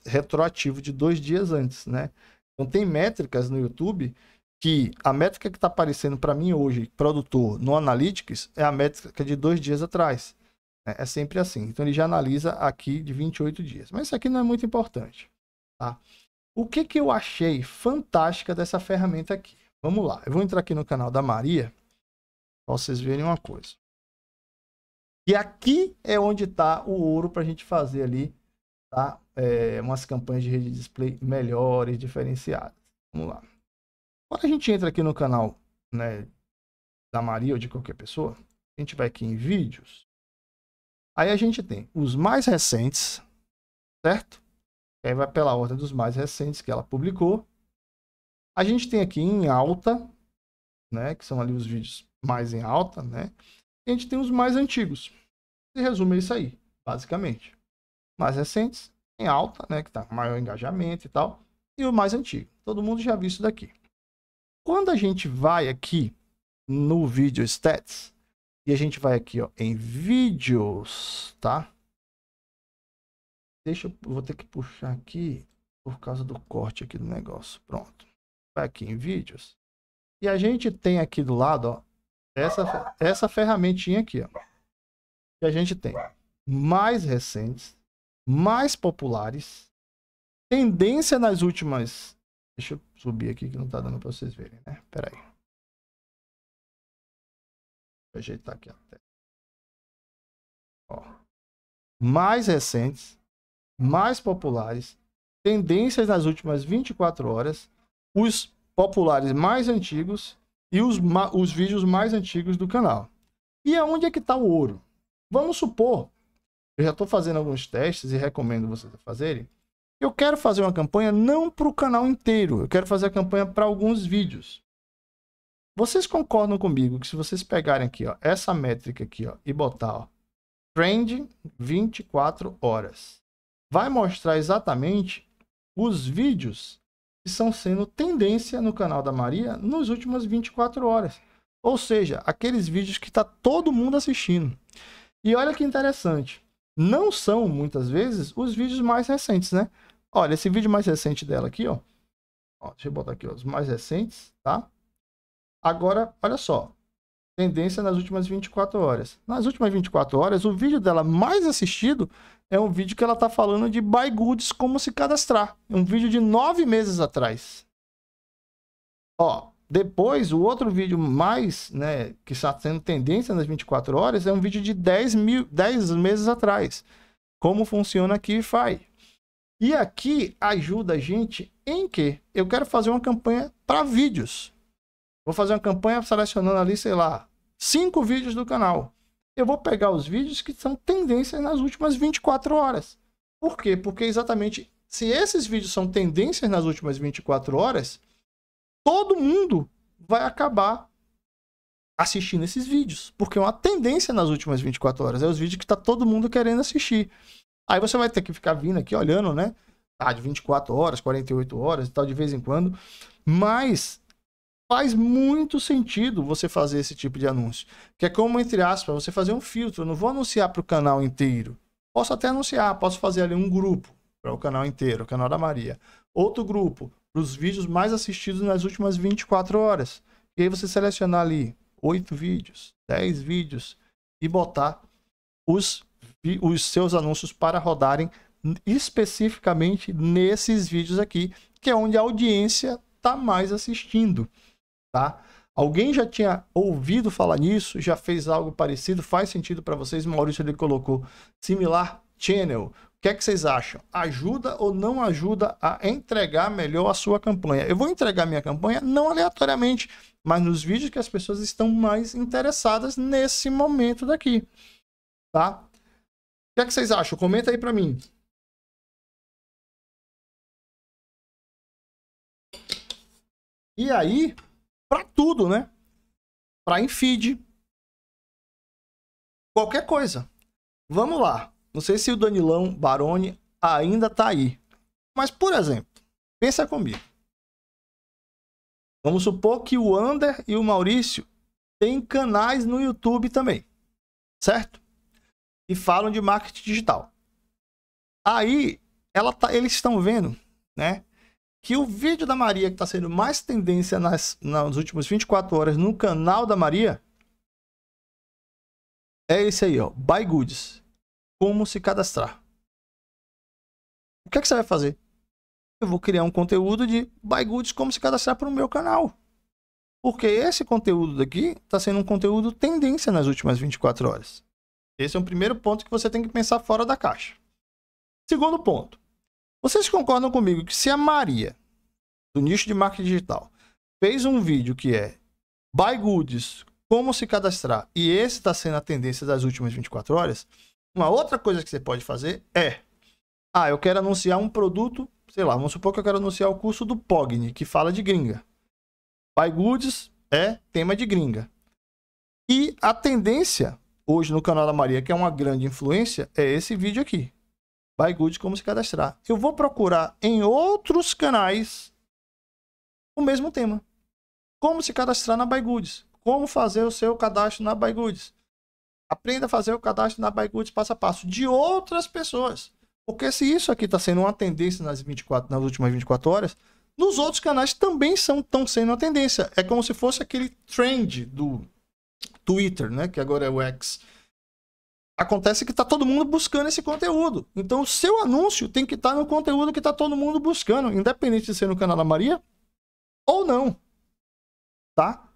retroativo de dois dias antes, né? Então tem métricas no YouTube que a métrica que está aparecendo para mim hoje, produtor, no Analytics, é a métrica é de dois dias atrás. Né? É sempre assim. Então ele já analisa aqui de 28 dias. Mas isso aqui não é muito importante. Tá? O que, que eu achei fantástica dessa ferramenta aqui? Vamos lá, eu vou entrar aqui no canal da Maria, para vocês verem uma coisa. E aqui é onde está o ouro para a gente fazer ali tá? É, umas campanhas de rede de display melhores, diferenciadas. Vamos lá. Quando a gente entra aqui no canal né, da Maria ou de qualquer pessoa, a gente vai aqui em vídeos. Aí a gente tem os mais recentes, certo? aí é, vai pela ordem dos mais recentes que ela publicou. A gente tem aqui em alta, né, que são ali os vídeos mais em alta, né? E a gente tem os mais antigos. Se resume isso aí, basicamente. Mais recentes, em alta, né, que tá com maior engajamento e tal, e o mais antigo. Todo mundo já viu isso daqui. Quando a gente vai aqui no vídeo stats e a gente vai aqui, ó, em vídeos, tá? Deixa eu vou ter que puxar aqui por causa do corte aqui do negócio. Pronto. Vai tá aqui em vídeos. E a gente tem aqui do lado, ó, essa, essa ferramentinha aqui, ó. Que a gente tem mais recentes, mais populares, tendência nas últimas. Deixa eu subir aqui que não tá dando para vocês verem, né? Pera aí. Vou ajeitar aqui a tela. Ó. Mais recentes, mais populares, tendências nas últimas 24 horas, os populares mais antigos e os, os vídeos mais antigos do canal. E aonde é que está o ouro? Vamos supor, eu já estou fazendo alguns testes e recomendo vocês fazerem. Eu quero fazer uma campanha não para o canal inteiro, eu quero fazer a campanha para alguns vídeos. Vocês concordam comigo que se vocês pegarem aqui, ó, essa métrica aqui, ó, e botar, ó, trend 24 horas vai mostrar exatamente os vídeos que estão sendo tendência no canal da Maria nas últimas 24 horas. Ou seja, aqueles vídeos que está todo mundo assistindo. E olha que interessante, não são muitas vezes os vídeos mais recentes, né? Olha, esse vídeo mais recente dela aqui, ó. ó deixa eu botar aqui ó, os mais recentes, tá? Agora, olha só tendência nas últimas 24 horas. Nas últimas 24 horas, o vídeo dela mais assistido é um vídeo que ela está falando de buy goods, como se cadastrar. Um vídeo de nove meses atrás. Ó, depois, o outro vídeo mais, né, que está sendo tendência nas 24 horas, é um vídeo de 10, mil, 10 meses atrás. Como funciona aqui Faz. E aqui ajuda a gente em que eu quero fazer uma campanha para vídeos. Vou fazer uma campanha selecionando ali, sei lá, cinco vídeos do canal. Eu vou pegar os vídeos que são tendências nas últimas 24 horas. Por quê? Porque exatamente se esses vídeos são tendências nas últimas 24 horas, todo mundo vai acabar assistindo esses vídeos, porque é uma tendência nas últimas 24 horas, é os vídeos que está todo mundo querendo assistir. Aí você vai ter que ficar vindo aqui olhando, né? Ah, de 24 horas, 48 horas e tal, de vez em quando. Mas faz muito sentido você fazer esse tipo de anúncio. Que é como, entre aspas, você fazer um filtro. Eu não vou anunciar para o canal inteiro. Posso até anunciar, posso fazer ali um grupo para o canal inteiro, o canal da Maria. Outro grupo para os vídeos mais assistidos nas últimas 24 horas. E aí você selecionar ali 8 vídeos, 10 vídeos e botar os, os seus anúncios para rodarem especificamente nesses vídeos aqui, que é onde a audiência está mais assistindo tá? Alguém já tinha ouvido falar nisso, já fez algo parecido, faz sentido para vocês? Maurício ele colocou similar channel. O que é que vocês acham? Ajuda ou não ajuda a entregar melhor a sua campanha? Eu vou entregar minha campanha não aleatoriamente, mas nos vídeos que as pessoas estão mais interessadas nesse momento daqui, tá? O que é que vocês acham? Comenta aí para mim. E aí, para tudo, né? Para infeed, qualquer coisa. Vamos lá. Não sei se o Danilão Baroni ainda tá aí. Mas, por exemplo, pensa comigo. Vamos supor que o Ander e o Maurício têm canais no YouTube também, certo? E falam de marketing digital. Aí, ela tá, eles estão vendo, né? que o vídeo da Maria que está sendo mais tendência nas, nas últimas 24 horas no canal da Maria é esse aí, ó. Buy Goods. Como se cadastrar. O que, é que você vai fazer? Eu vou criar um conteúdo de Buy Goods como se cadastrar para o meu canal. Porque esse conteúdo daqui está sendo um conteúdo tendência nas últimas 24 horas. Esse é o primeiro ponto que você tem que pensar fora da caixa. Segundo ponto, vocês concordam comigo que se a Maria, do nicho de marketing digital, fez um vídeo que é Buy Goods, como se cadastrar, e esse está sendo a tendência das últimas 24 horas, uma outra coisa que você pode fazer é, ah, eu quero anunciar um produto, sei lá, vamos supor que eu quero anunciar o curso do Pogni, que fala de gringa. Buy Goods é tema de gringa. E a tendência hoje no canal da Maria, que é uma grande influência, é esse vídeo aqui. Buy Good como se cadastrar. Eu vou procurar em outros canais o mesmo tema. Como se cadastrar na Buy Goods. Como fazer o seu cadastro na Buy Goods. Aprenda a fazer o cadastro na Buy Goods passo a passo de outras pessoas. Porque se isso aqui está sendo uma tendência nas, 24, nas últimas 24 horas, nos outros canais também são estão sendo uma tendência. É como se fosse aquele trend do Twitter, né? Que agora é o X. Acontece que está todo mundo buscando esse conteúdo. Então, o seu anúncio tem que estar tá no conteúdo que está todo mundo buscando, independente de ser no canal da Maria ou não. Tá?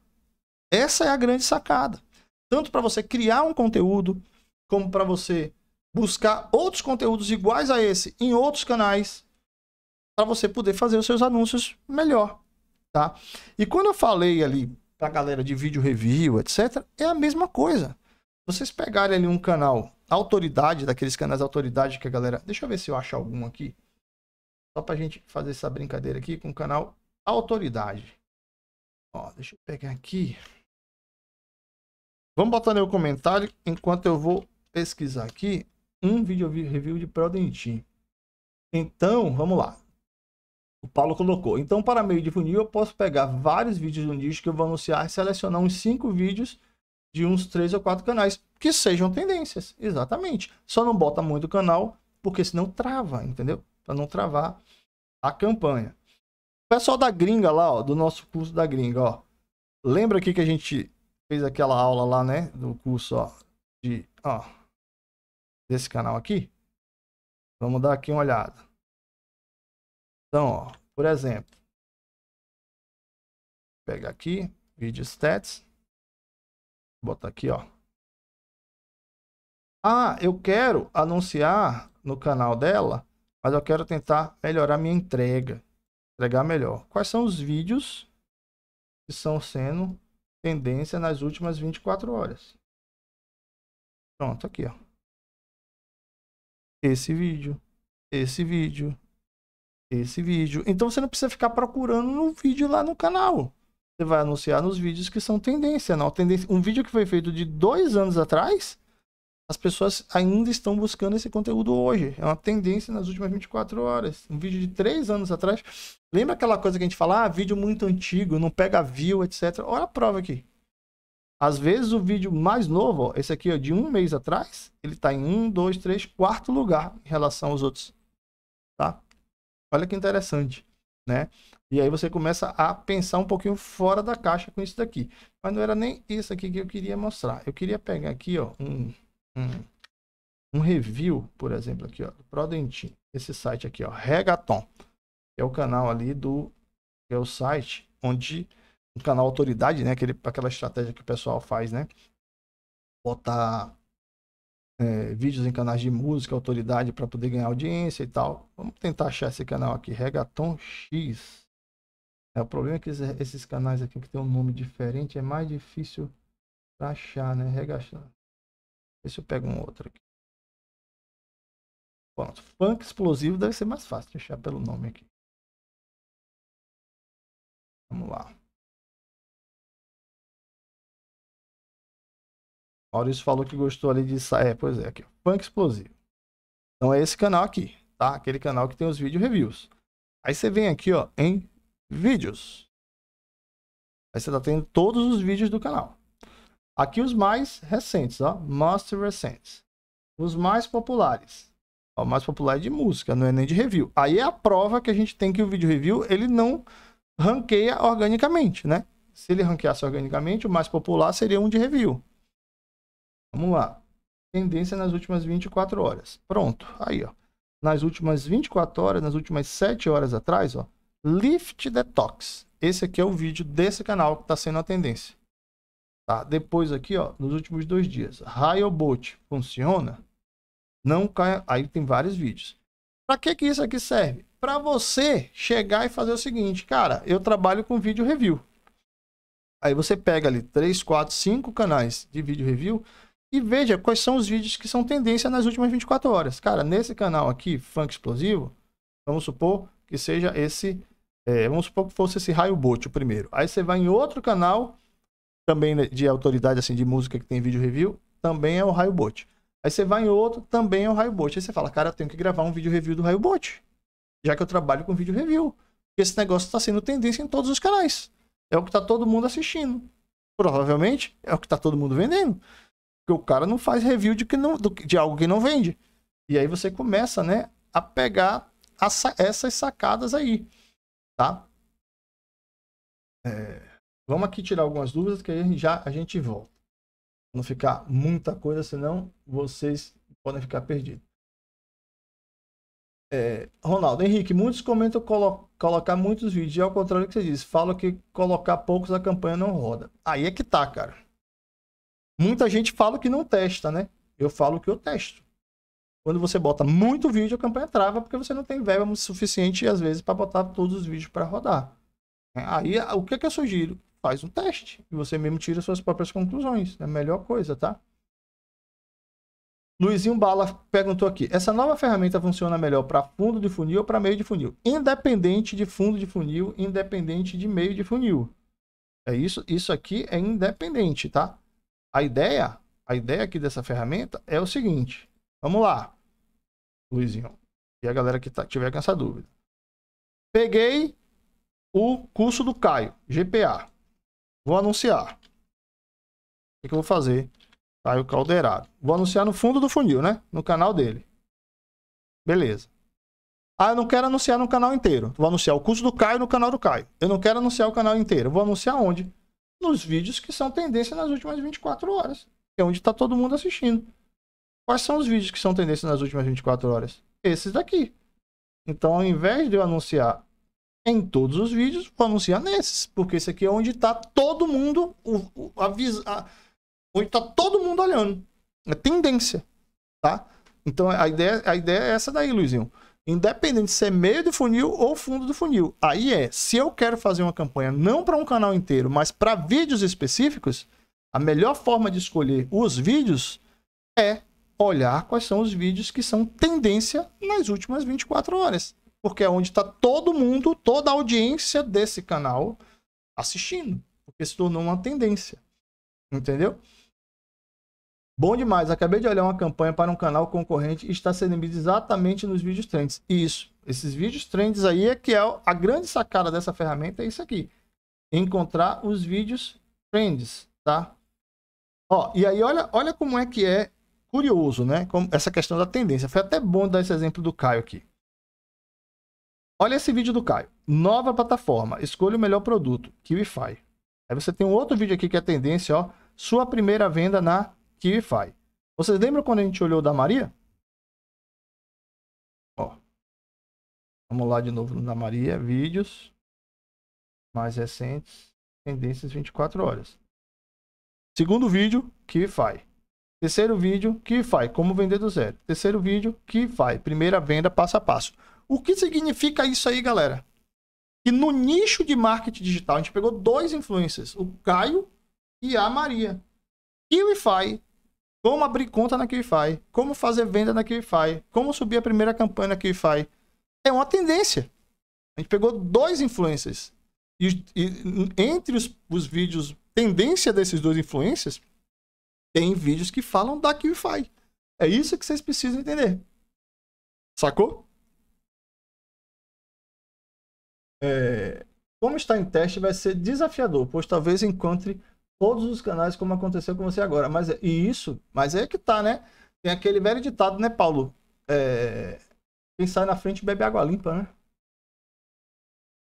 Essa é a grande sacada. Tanto para você criar um conteúdo, como para você buscar outros conteúdos iguais a esse em outros canais, para você poder fazer os seus anúncios melhor. Tá? E quando eu falei ali para a galera de vídeo review, etc., é a mesma coisa vocês pegarem ali um canal autoridade, daqueles canais autoridade que a galera. Deixa eu ver se eu acho algum aqui. Só pra gente fazer essa brincadeira aqui com o canal autoridade. Ó, deixa eu pegar aqui. Vamos botar no comentário enquanto eu vou pesquisar aqui um vídeo review de Prodentin. Então, vamos lá. O Paulo colocou. Então, para meio de funil, eu posso pegar vários vídeos do disco que eu vou anunciar, selecionar uns cinco vídeos de uns três ou quatro canais que sejam tendências, exatamente. Só não bota muito canal, porque senão trava, entendeu? Para não travar a campanha. O pessoal da gringa lá, ó, do nosso curso da gringa, ó. Lembra aqui que a gente fez aquela aula lá, né, do curso, ó, de, ó, desse canal aqui? Vamos dar aqui uma olhada. Então, ó, por exemplo, pega aqui, vídeo stats botar aqui, ó. Ah, eu quero anunciar no canal dela, mas eu quero tentar melhorar minha entrega. Entregar melhor. Quais são os vídeos que estão sendo tendência nas últimas 24 horas? Pronto, aqui, ó. Esse vídeo, esse vídeo, esse vídeo. Então você não precisa ficar procurando no vídeo lá no canal você vai anunciar nos vídeos que são tendência, não tendência. Um vídeo que foi feito de dois anos atrás, as pessoas ainda estão buscando esse conteúdo hoje. É uma tendência nas últimas 24 horas. Um vídeo de três anos atrás. Lembra aquela coisa que a gente fala, ah, vídeo muito antigo, não pega view, etc. Olha a prova aqui. Às vezes o vídeo mais novo, ó, esse aqui ó, de um mês atrás, ele está em um, dois, três, quarto lugar em relação aos outros. Tá? Olha que interessante, né? E aí você começa a pensar um pouquinho fora da caixa com isso daqui. Mas não era nem isso aqui que eu queria mostrar. Eu queria pegar aqui, ó, um, um, um review, por exemplo, aqui, ó, Prodentin. Esse site aqui, ó, Regaton. é o canal ali do... É o site onde... Um canal autoridade, né? Aquele, aquela estratégia que o pessoal faz, né? Botar é, vídeos em canais de música, autoridade para poder ganhar audiência e tal. Vamos tentar achar esse canal aqui, Regaton X. É, o problema é que esses canais aqui que tem um nome diferente é mais difícil pra achar, né? Regastar. Deixa eu pego um outro aqui. Pronto, funk explosivo deve ser mais fácil de achar pelo nome aqui. Vamos lá. Maurício falou que gostou ali de sair. É, pois é, aqui, funk explosivo. Então é esse canal aqui, tá? Aquele canal que tem os vídeos reviews. Aí você vem aqui, ó, em vídeos. Aí você está tendo todos os vídeos do canal. Aqui os mais recentes, ó, most recentes. Os mais populares. O mais popular é de música, não é nem de review. Aí é a prova que a gente tem que o vídeo review, ele não ranqueia organicamente, né? Se ele ranqueasse organicamente, o mais popular seria um de review. Vamos lá. Tendência nas últimas 24 horas. Pronto. Aí, ó. Nas últimas 24 horas, nas últimas 7 horas atrás, ó. Lift Detox. Esse aqui é o vídeo desse canal que está sendo a tendência. Tá? Depois aqui, ó, nos últimos dois dias. Raiobot funciona? Não cai... Aí tem vários vídeos. Para que, que isso aqui serve? Para você chegar e fazer o seguinte. Cara, eu trabalho com vídeo review. Aí você pega ali 3, 4, 5 canais de vídeo review e veja quais são os vídeos que são tendência nas últimas 24 horas. Cara, nesse canal aqui, Funk Explosivo, vamos supor que seja esse é, vamos supor que fosse esse Raio Bote o primeiro. Aí você vai em outro canal, também né, de autoridade assim de música que tem vídeo review, também é o Raio Bote. Aí você vai em outro, também é o Raio Bote. Aí você fala, cara, eu tenho que gravar um vídeo review do Raio Bote, já que eu trabalho com vídeo review. Esse negócio está sendo tendência em todos os canais. É o que está todo mundo assistindo. Provavelmente é o que está todo mundo vendendo. Porque o cara não faz review de, que não, de algo que não vende. E aí você começa, né, a pegar essa, essas sacadas aí tá? É, vamos aqui tirar algumas dúvidas que aí já a gente volta. Não ficar muita coisa, senão vocês podem ficar perdidos. É, Ronaldo, Henrique, muitos comentam colo colocar muitos vídeos, e ao contrário do que você disse, falam que colocar poucos a campanha não roda. Aí é que tá, cara. Muita gente fala que não testa, né? Eu falo que eu testo. Quando você bota muito vídeo, a campanha trava, porque você não tem verba suficiente, às vezes, para botar todos os vídeos para rodar. É, aí, o que, que eu sugiro? Faz um teste e você mesmo tira suas próprias conclusões. É a melhor coisa, tá? Luizinho Bala perguntou aqui: essa nova ferramenta funciona melhor para fundo de funil ou para meio de funil? Independente de fundo de funil, independente de meio de funil. É isso, isso aqui é independente, tá? A ideia, a ideia aqui dessa ferramenta é o seguinte: Vamos lá, Luizinho. E a galera que tá, tiver com essa dúvida. Peguei o curso do Caio, GPA. Vou anunciar. O que, eu vou fazer? Caio Caldeirado. Vou anunciar no fundo do funil, né? No canal dele. Beleza. Ah, eu não quero anunciar no canal inteiro. Vou anunciar o curso do Caio no canal do Caio. Eu não quero anunciar o canal inteiro. Vou anunciar onde? Nos vídeos que são tendência nas últimas 24 horas. Que é onde está todo mundo assistindo. Quais são os vídeos que são tendência nas últimas 24 horas? Esses daqui. Então, ao invés de eu anunciar em todos os vídeos, vou anunciar nesses, porque esse aqui é onde está todo mundo o, o a, onde está todo mundo olhando. É tendência, tá? Então, a ideia, a ideia é essa daí, Luizinho. Independente se é meio do funil ou fundo do funil. Aí é, se eu quero fazer uma campanha não para um canal inteiro, mas para vídeos específicos, a melhor forma de escolher os vídeos é olhar quais são os vídeos que são tendência nas últimas 24 horas. Porque é onde está todo mundo, toda a audiência desse canal assistindo. Porque se tornou uma tendência. Entendeu? Bom demais. Acabei de olhar uma campanha para um canal concorrente e está sendo emitido exatamente nos vídeos trends. Isso. Esses vídeos trends aí é que é a grande sacada dessa ferramenta é isso aqui. Encontrar os vídeos trends, tá? Ó, e aí olha, olha como é que é curioso, né? Como essa questão da tendência. Foi até bom dar esse exemplo do Caio aqui. Olha esse vídeo do Caio. Nova plataforma, escolha o melhor produto, KiwiFi. Aí você tem um outro vídeo aqui que é a tendência, ó. Sua primeira venda na KiwiFi. Vocês lembram quando a gente olhou da Maria? Ó. Vamos lá de novo na Maria, vídeos mais recentes, tendências 24 horas. Segundo vídeo, KiwiFi. Terceiro vídeo, que faz como vender do zero. Terceiro vídeo, que faz primeira venda passo a passo. O que significa isso aí, galera? Que no nicho de marketing digital, a gente pegou dois influencers, o Caio e a Maria. KiwiFi, como abrir conta na KiwiFi, como fazer venda na KiwiFi, como subir a primeira campanha na KiwiFi. É uma tendência. A gente pegou dois influencers. E, e entre os, os vídeos tendência desses dois influencers, tem vídeos que falam da QFI. É isso que vocês precisam entender. Sacou? É... Como está em teste, vai ser desafiador, pois talvez encontre todos os canais como aconteceu com você agora. Mas é... e isso, mas é que tá, né? Tem aquele velho ditado, né, Paulo? É... Quem sai na frente bebe água limpa, né?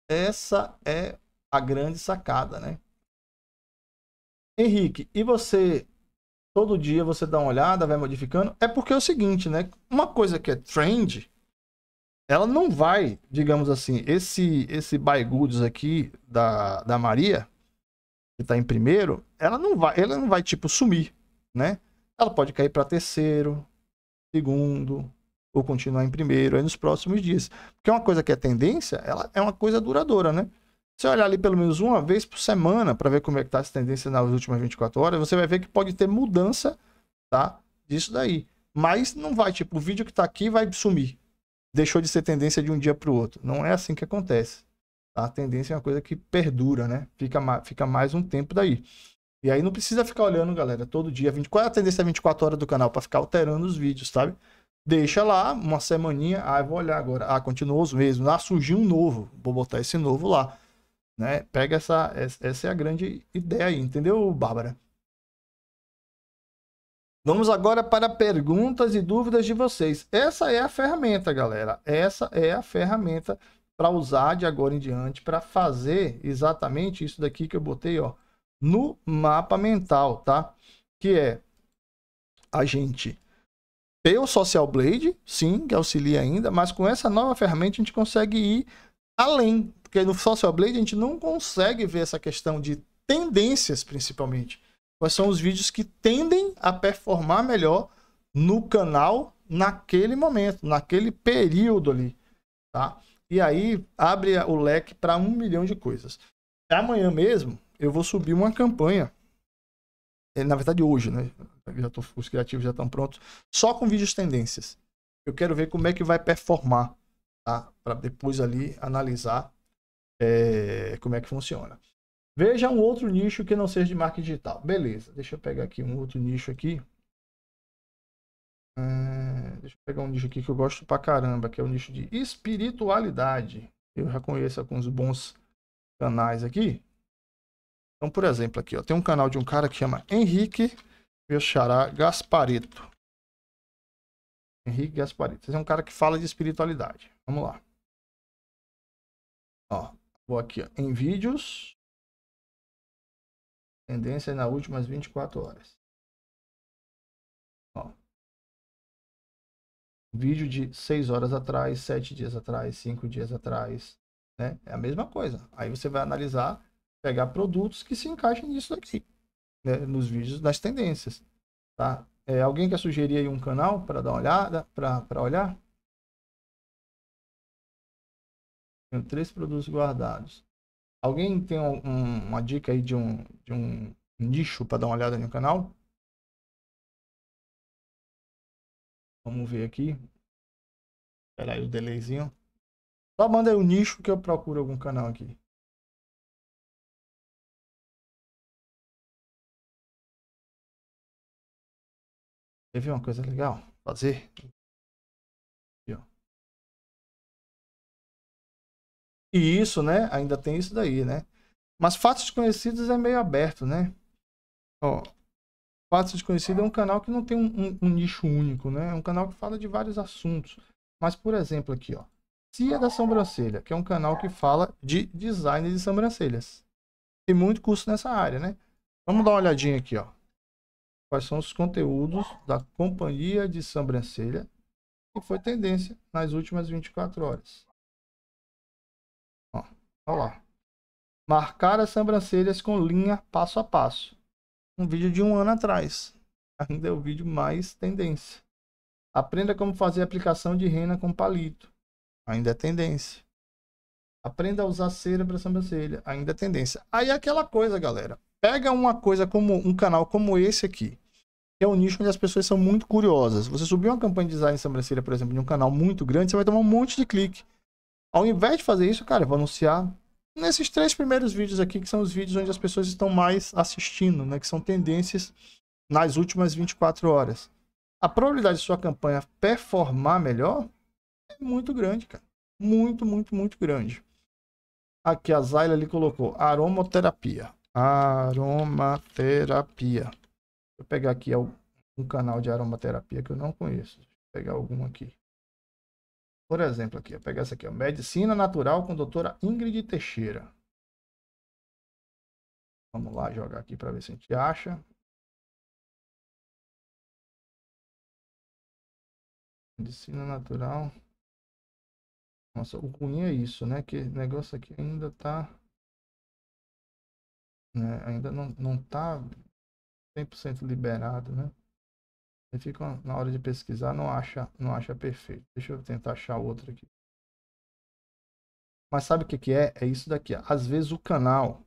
Essa é a grande sacada, né? Henrique, e você Todo dia você dá uma olhada, vai modificando. É porque é o seguinte, né? Uma coisa que é trend, ela não vai, digamos assim, esse esse buy goods aqui da, da Maria, que está em primeiro, ela não vai, ela não vai tipo sumir, né? Ela pode cair para terceiro, segundo, ou continuar em primeiro aí nos próximos dias. Porque uma coisa que é tendência, ela é uma coisa duradoura, né? você olhar ali pelo menos uma vez por semana para ver como é que tá essa tendência nas últimas 24 horas, você vai ver que pode ter mudança, tá? Disso daí. Mas não vai, tipo, o vídeo que tá aqui vai sumir. Deixou de ser tendência de um dia para o outro. Não é assim que acontece. Tá? A tendência é uma coisa que perdura, né? Fica, ma fica mais um tempo daí. E aí não precisa ficar olhando, galera, todo dia. 20... Qual é a tendência 24 horas do canal? para ficar alterando os vídeos, sabe? deixa lá uma semaninha, ah, eu vou olhar agora, ah, continuou os mesmos, ah, surgiu um novo, vou botar esse novo lá. Né? Pega essa, essa é a grande ideia aí, entendeu, Bárbara? Vamos agora para perguntas e dúvidas de vocês. Essa é a ferramenta, galera. Essa é a ferramenta para usar de agora em diante para fazer exatamente isso daqui que eu botei, ó, no mapa mental, tá? Que é a gente ter o Social Blade, sim, que auxilia ainda, mas com essa nova ferramenta a gente consegue ir além, porque no Social Blade a gente não consegue ver essa questão de tendências, principalmente. Quais são os vídeos que tendem a performar melhor no canal naquele momento, naquele período ali, tá? E aí abre o leque para um milhão de coisas. Amanhã mesmo eu vou subir uma campanha, é, na verdade hoje, né? Já tô, os criativos já estão prontos, só com vídeos tendências. Eu quero ver como é que vai performar, tá? Para depois ali analisar é, como é que funciona. Veja um outro nicho que não seja de marketing digital. Beleza, deixa eu pegar aqui um outro nicho aqui. É, deixa eu pegar um nicho aqui que eu gosto pra caramba, que é o nicho de espiritualidade. Eu já conheço alguns bons canais aqui. Então, por exemplo, aqui, ó, tem um canal de um cara que chama Henrique, meu Gasparito. Henrique Gasparito. Esse é um cara que fala de espiritualidade. Vamos lá. Ó, Vou aqui ó, em vídeos. Tendência nas últimas 24 horas. Ó. Vídeo de 6 horas atrás, 7 dias atrás, 5 dias atrás. Né? É a mesma coisa. Aí você vai analisar, pegar produtos que se encaixem nisso aqui. Né? Nos vídeos das tendências. Tá? É, alguém quer sugerir aí um canal para dar uma olhada? Para olhar? Tenho três produtos guardados. Alguém tem um, uma dica aí de um, de um nicho para dar uma olhada no canal? Vamos ver aqui. Espera aí o delayzinho. Só manda aí o nicho que eu procuro algum canal aqui. ver uma coisa legal fazer E isso, né? Ainda tem isso daí, né? Mas fatos desconhecidos é meio aberto, né? Ó, fatos desconhecidos é um canal que não tem um, um, um nicho único, né? É um canal que fala de vários assuntos. Mas, por exemplo, aqui, ó. Cia da Sobrancelha, que é um canal que fala de design de sobrancelhas. Tem muito curso nessa área, né? Vamos dar uma olhadinha aqui, ó. Quais são os conteúdos da Companhia de Sobrancelha que foi tendência nas últimas 24 horas. Olha lá. Marcar as sobrancelhas com linha passo a passo. Um vídeo de um ano atrás. Ainda é o vídeo mais tendência. Aprenda como fazer aplicação de rena com palito. Ainda é tendência. Aprenda a usar cera para sobrancelha. Ainda é tendência. Aí é aquela coisa, galera. Pega uma coisa como um canal como esse aqui que é um nicho onde as pessoas são muito curiosas. Você subir uma campanha de design sobrancelha, por exemplo, de um canal muito grande, você vai tomar um monte de clique. Ao invés de fazer isso, cara, eu vou anunciar nesses três primeiros vídeos aqui, que são os vídeos onde as pessoas estão mais assistindo, né? Que são tendências nas últimas 24 horas. A probabilidade de sua campanha performar melhor é muito grande, cara. Muito, muito, muito grande. Aqui a Zayla ali colocou aromoterapia. Aromaterapia. Vou pegar aqui é um canal de aromaterapia que eu não conheço. Vou pegar algum aqui. Por exemplo, aqui, vou pegar essa aqui, ó, Medicina Natural com doutora Ingrid Teixeira. Vamos lá jogar aqui para ver se a gente acha. Medicina natural. Nossa, o ruim é isso, né? Que negócio aqui ainda tá... Né? Ainda não, não tá 100% liberado, né? Aí fica na hora de pesquisar, não acha, não acha perfeito. Deixa eu tentar achar outro aqui. Mas sabe o que, que é? É isso daqui. Ó. Às vezes o canal,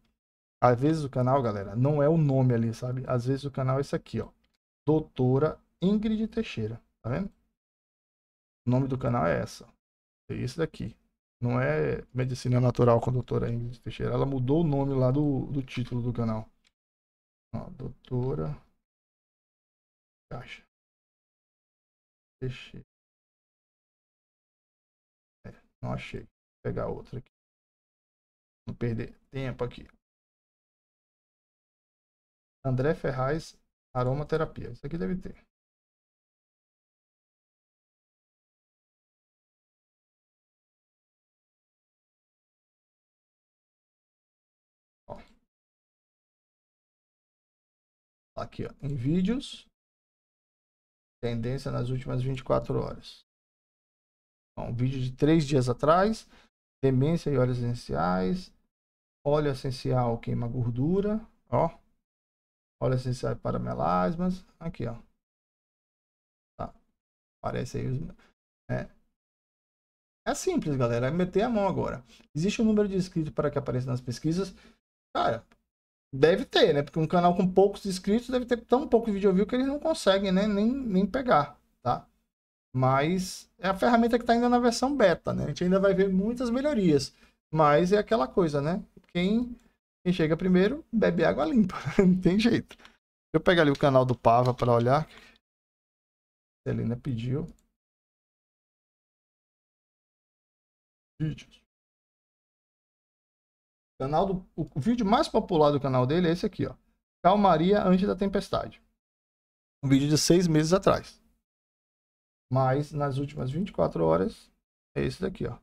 às vezes o canal, galera, não é o nome ali, sabe? Às vezes o canal é esse aqui, ó. Doutora Ingrid Teixeira, tá vendo? O nome do canal é essa. É isso daqui. Não é Medicina Natural com a doutora Ingrid Teixeira. Ela mudou o nome lá do, do título do canal. Ó, doutora Caixa. Deixa. É, não achei. Vou pegar outra aqui. Não perder tempo aqui. André Ferraz, aromaterapia. Isso aqui deve ter. Ó. Tá aqui, ó, em vídeos. Tendência nas últimas 24 horas. Então, um vídeo de três dias atrás. Demência e óleos essenciais. Óleo essencial queima gordura. Ó. Óleo essencial para melasmas. Aqui, ó. Tá. Aparece aí os. É. é simples, galera. É meter a mão agora. Existe um número de inscritos para que apareça nas pesquisas. Cara, Deve ter, né? Porque um canal com poucos inscritos deve ter tão pouco vídeo view que eles não conseguem né? nem, nem pegar, tá? Mas é a ferramenta que está ainda na versão beta, né? A gente ainda vai ver muitas melhorias. Mas é aquela coisa, né? Quem, quem chega primeiro bebe água limpa, não tem jeito. Eu pegar ali o canal do Pava para olhar. Helena pediu. Vídeos canal do, o vídeo mais popular do canal dele é esse aqui, ó. Calmaria antes da tempestade. Um vídeo de seis meses atrás. Mas nas últimas 24 horas é esse daqui, ó.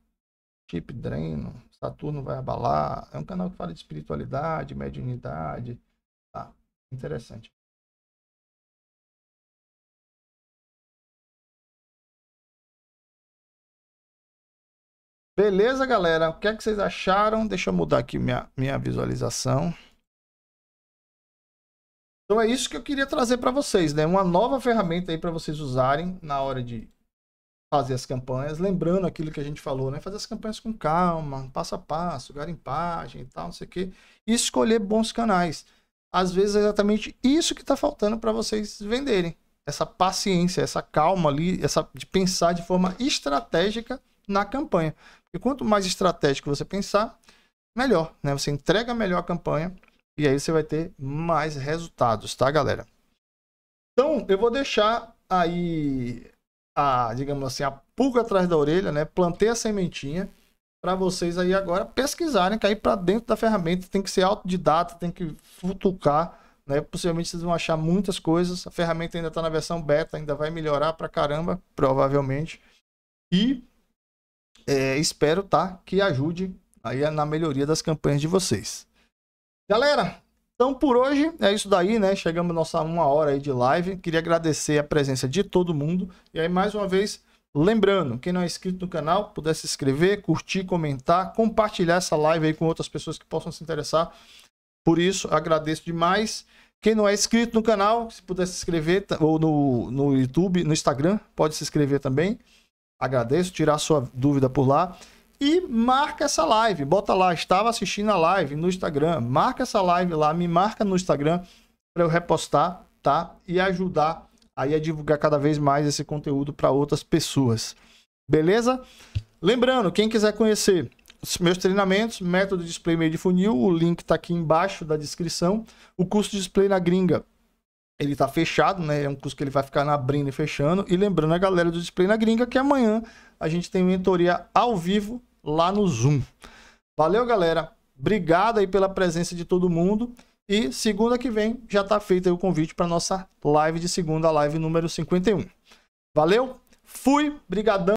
Chip dreno, Saturno vai abalar. É um canal que fala de espiritualidade, mediunidade. Tá, interessante. Beleza, galera? O que é que vocês acharam? Deixa eu mudar aqui minha, minha visualização. Então é isso que eu queria trazer para vocês, né? Uma nova ferramenta aí para vocês usarem na hora de fazer as campanhas, lembrando aquilo que a gente falou, né? Fazer as campanhas com calma, passo a passo, garimpagem e tal, não sei o quê, e escolher bons canais. Às vezes é exatamente isso que está faltando para vocês venderem. Essa paciência, essa calma ali, essa de pensar de forma estratégica na campanha. E quanto mais estratégico você pensar, melhor, né? Você entrega melhor a campanha e aí você vai ter mais resultados, tá, galera? Então, eu vou deixar aí a, digamos assim, a pulga atrás da orelha, né? Plantei a sementinha para vocês aí agora pesquisarem, cair para dentro da ferramenta, tem que ser autodidata, tem que futucar, né? Possivelmente vocês vão achar muitas coisas. A ferramenta ainda está na versão beta, ainda vai melhorar para caramba, provavelmente. E é, espero tá, que ajude aí na melhoria das campanhas de vocês. Galera, então por hoje é isso daí, né? Chegamos nossa uma hora aí de live. Queria agradecer a presença de todo mundo. E aí, mais uma vez, lembrando, quem não é inscrito no canal, puder se inscrever, curtir, comentar, compartilhar essa live aí com outras pessoas que possam se interessar. Por isso, agradeço demais. Quem não é inscrito no canal, se puder se inscrever, ou no, no YouTube, no Instagram, pode se inscrever também. Agradeço, tirar sua dúvida por lá. E marca essa live, bota lá, estava assistindo a live no Instagram. Marca essa live lá, me marca no Instagram para eu repostar, tá? E ajudar aí a divulgar cada vez mais esse conteúdo para outras pessoas. Beleza? Lembrando, quem quiser conhecer meus treinamentos, método display meio de funil, o link está aqui embaixo da descrição. O curso de display na gringa ele tá fechado, né? É um curso que ele vai ficar abrindo e fechando. E lembrando a galera do Display na Gringa que amanhã a gente tem mentoria ao vivo lá no Zoom. Valeu, galera. Obrigado aí pela presença de todo mundo. E segunda que vem já está feito o convite para nossa live de segunda, live número 51. Valeu? Fui, brigadão.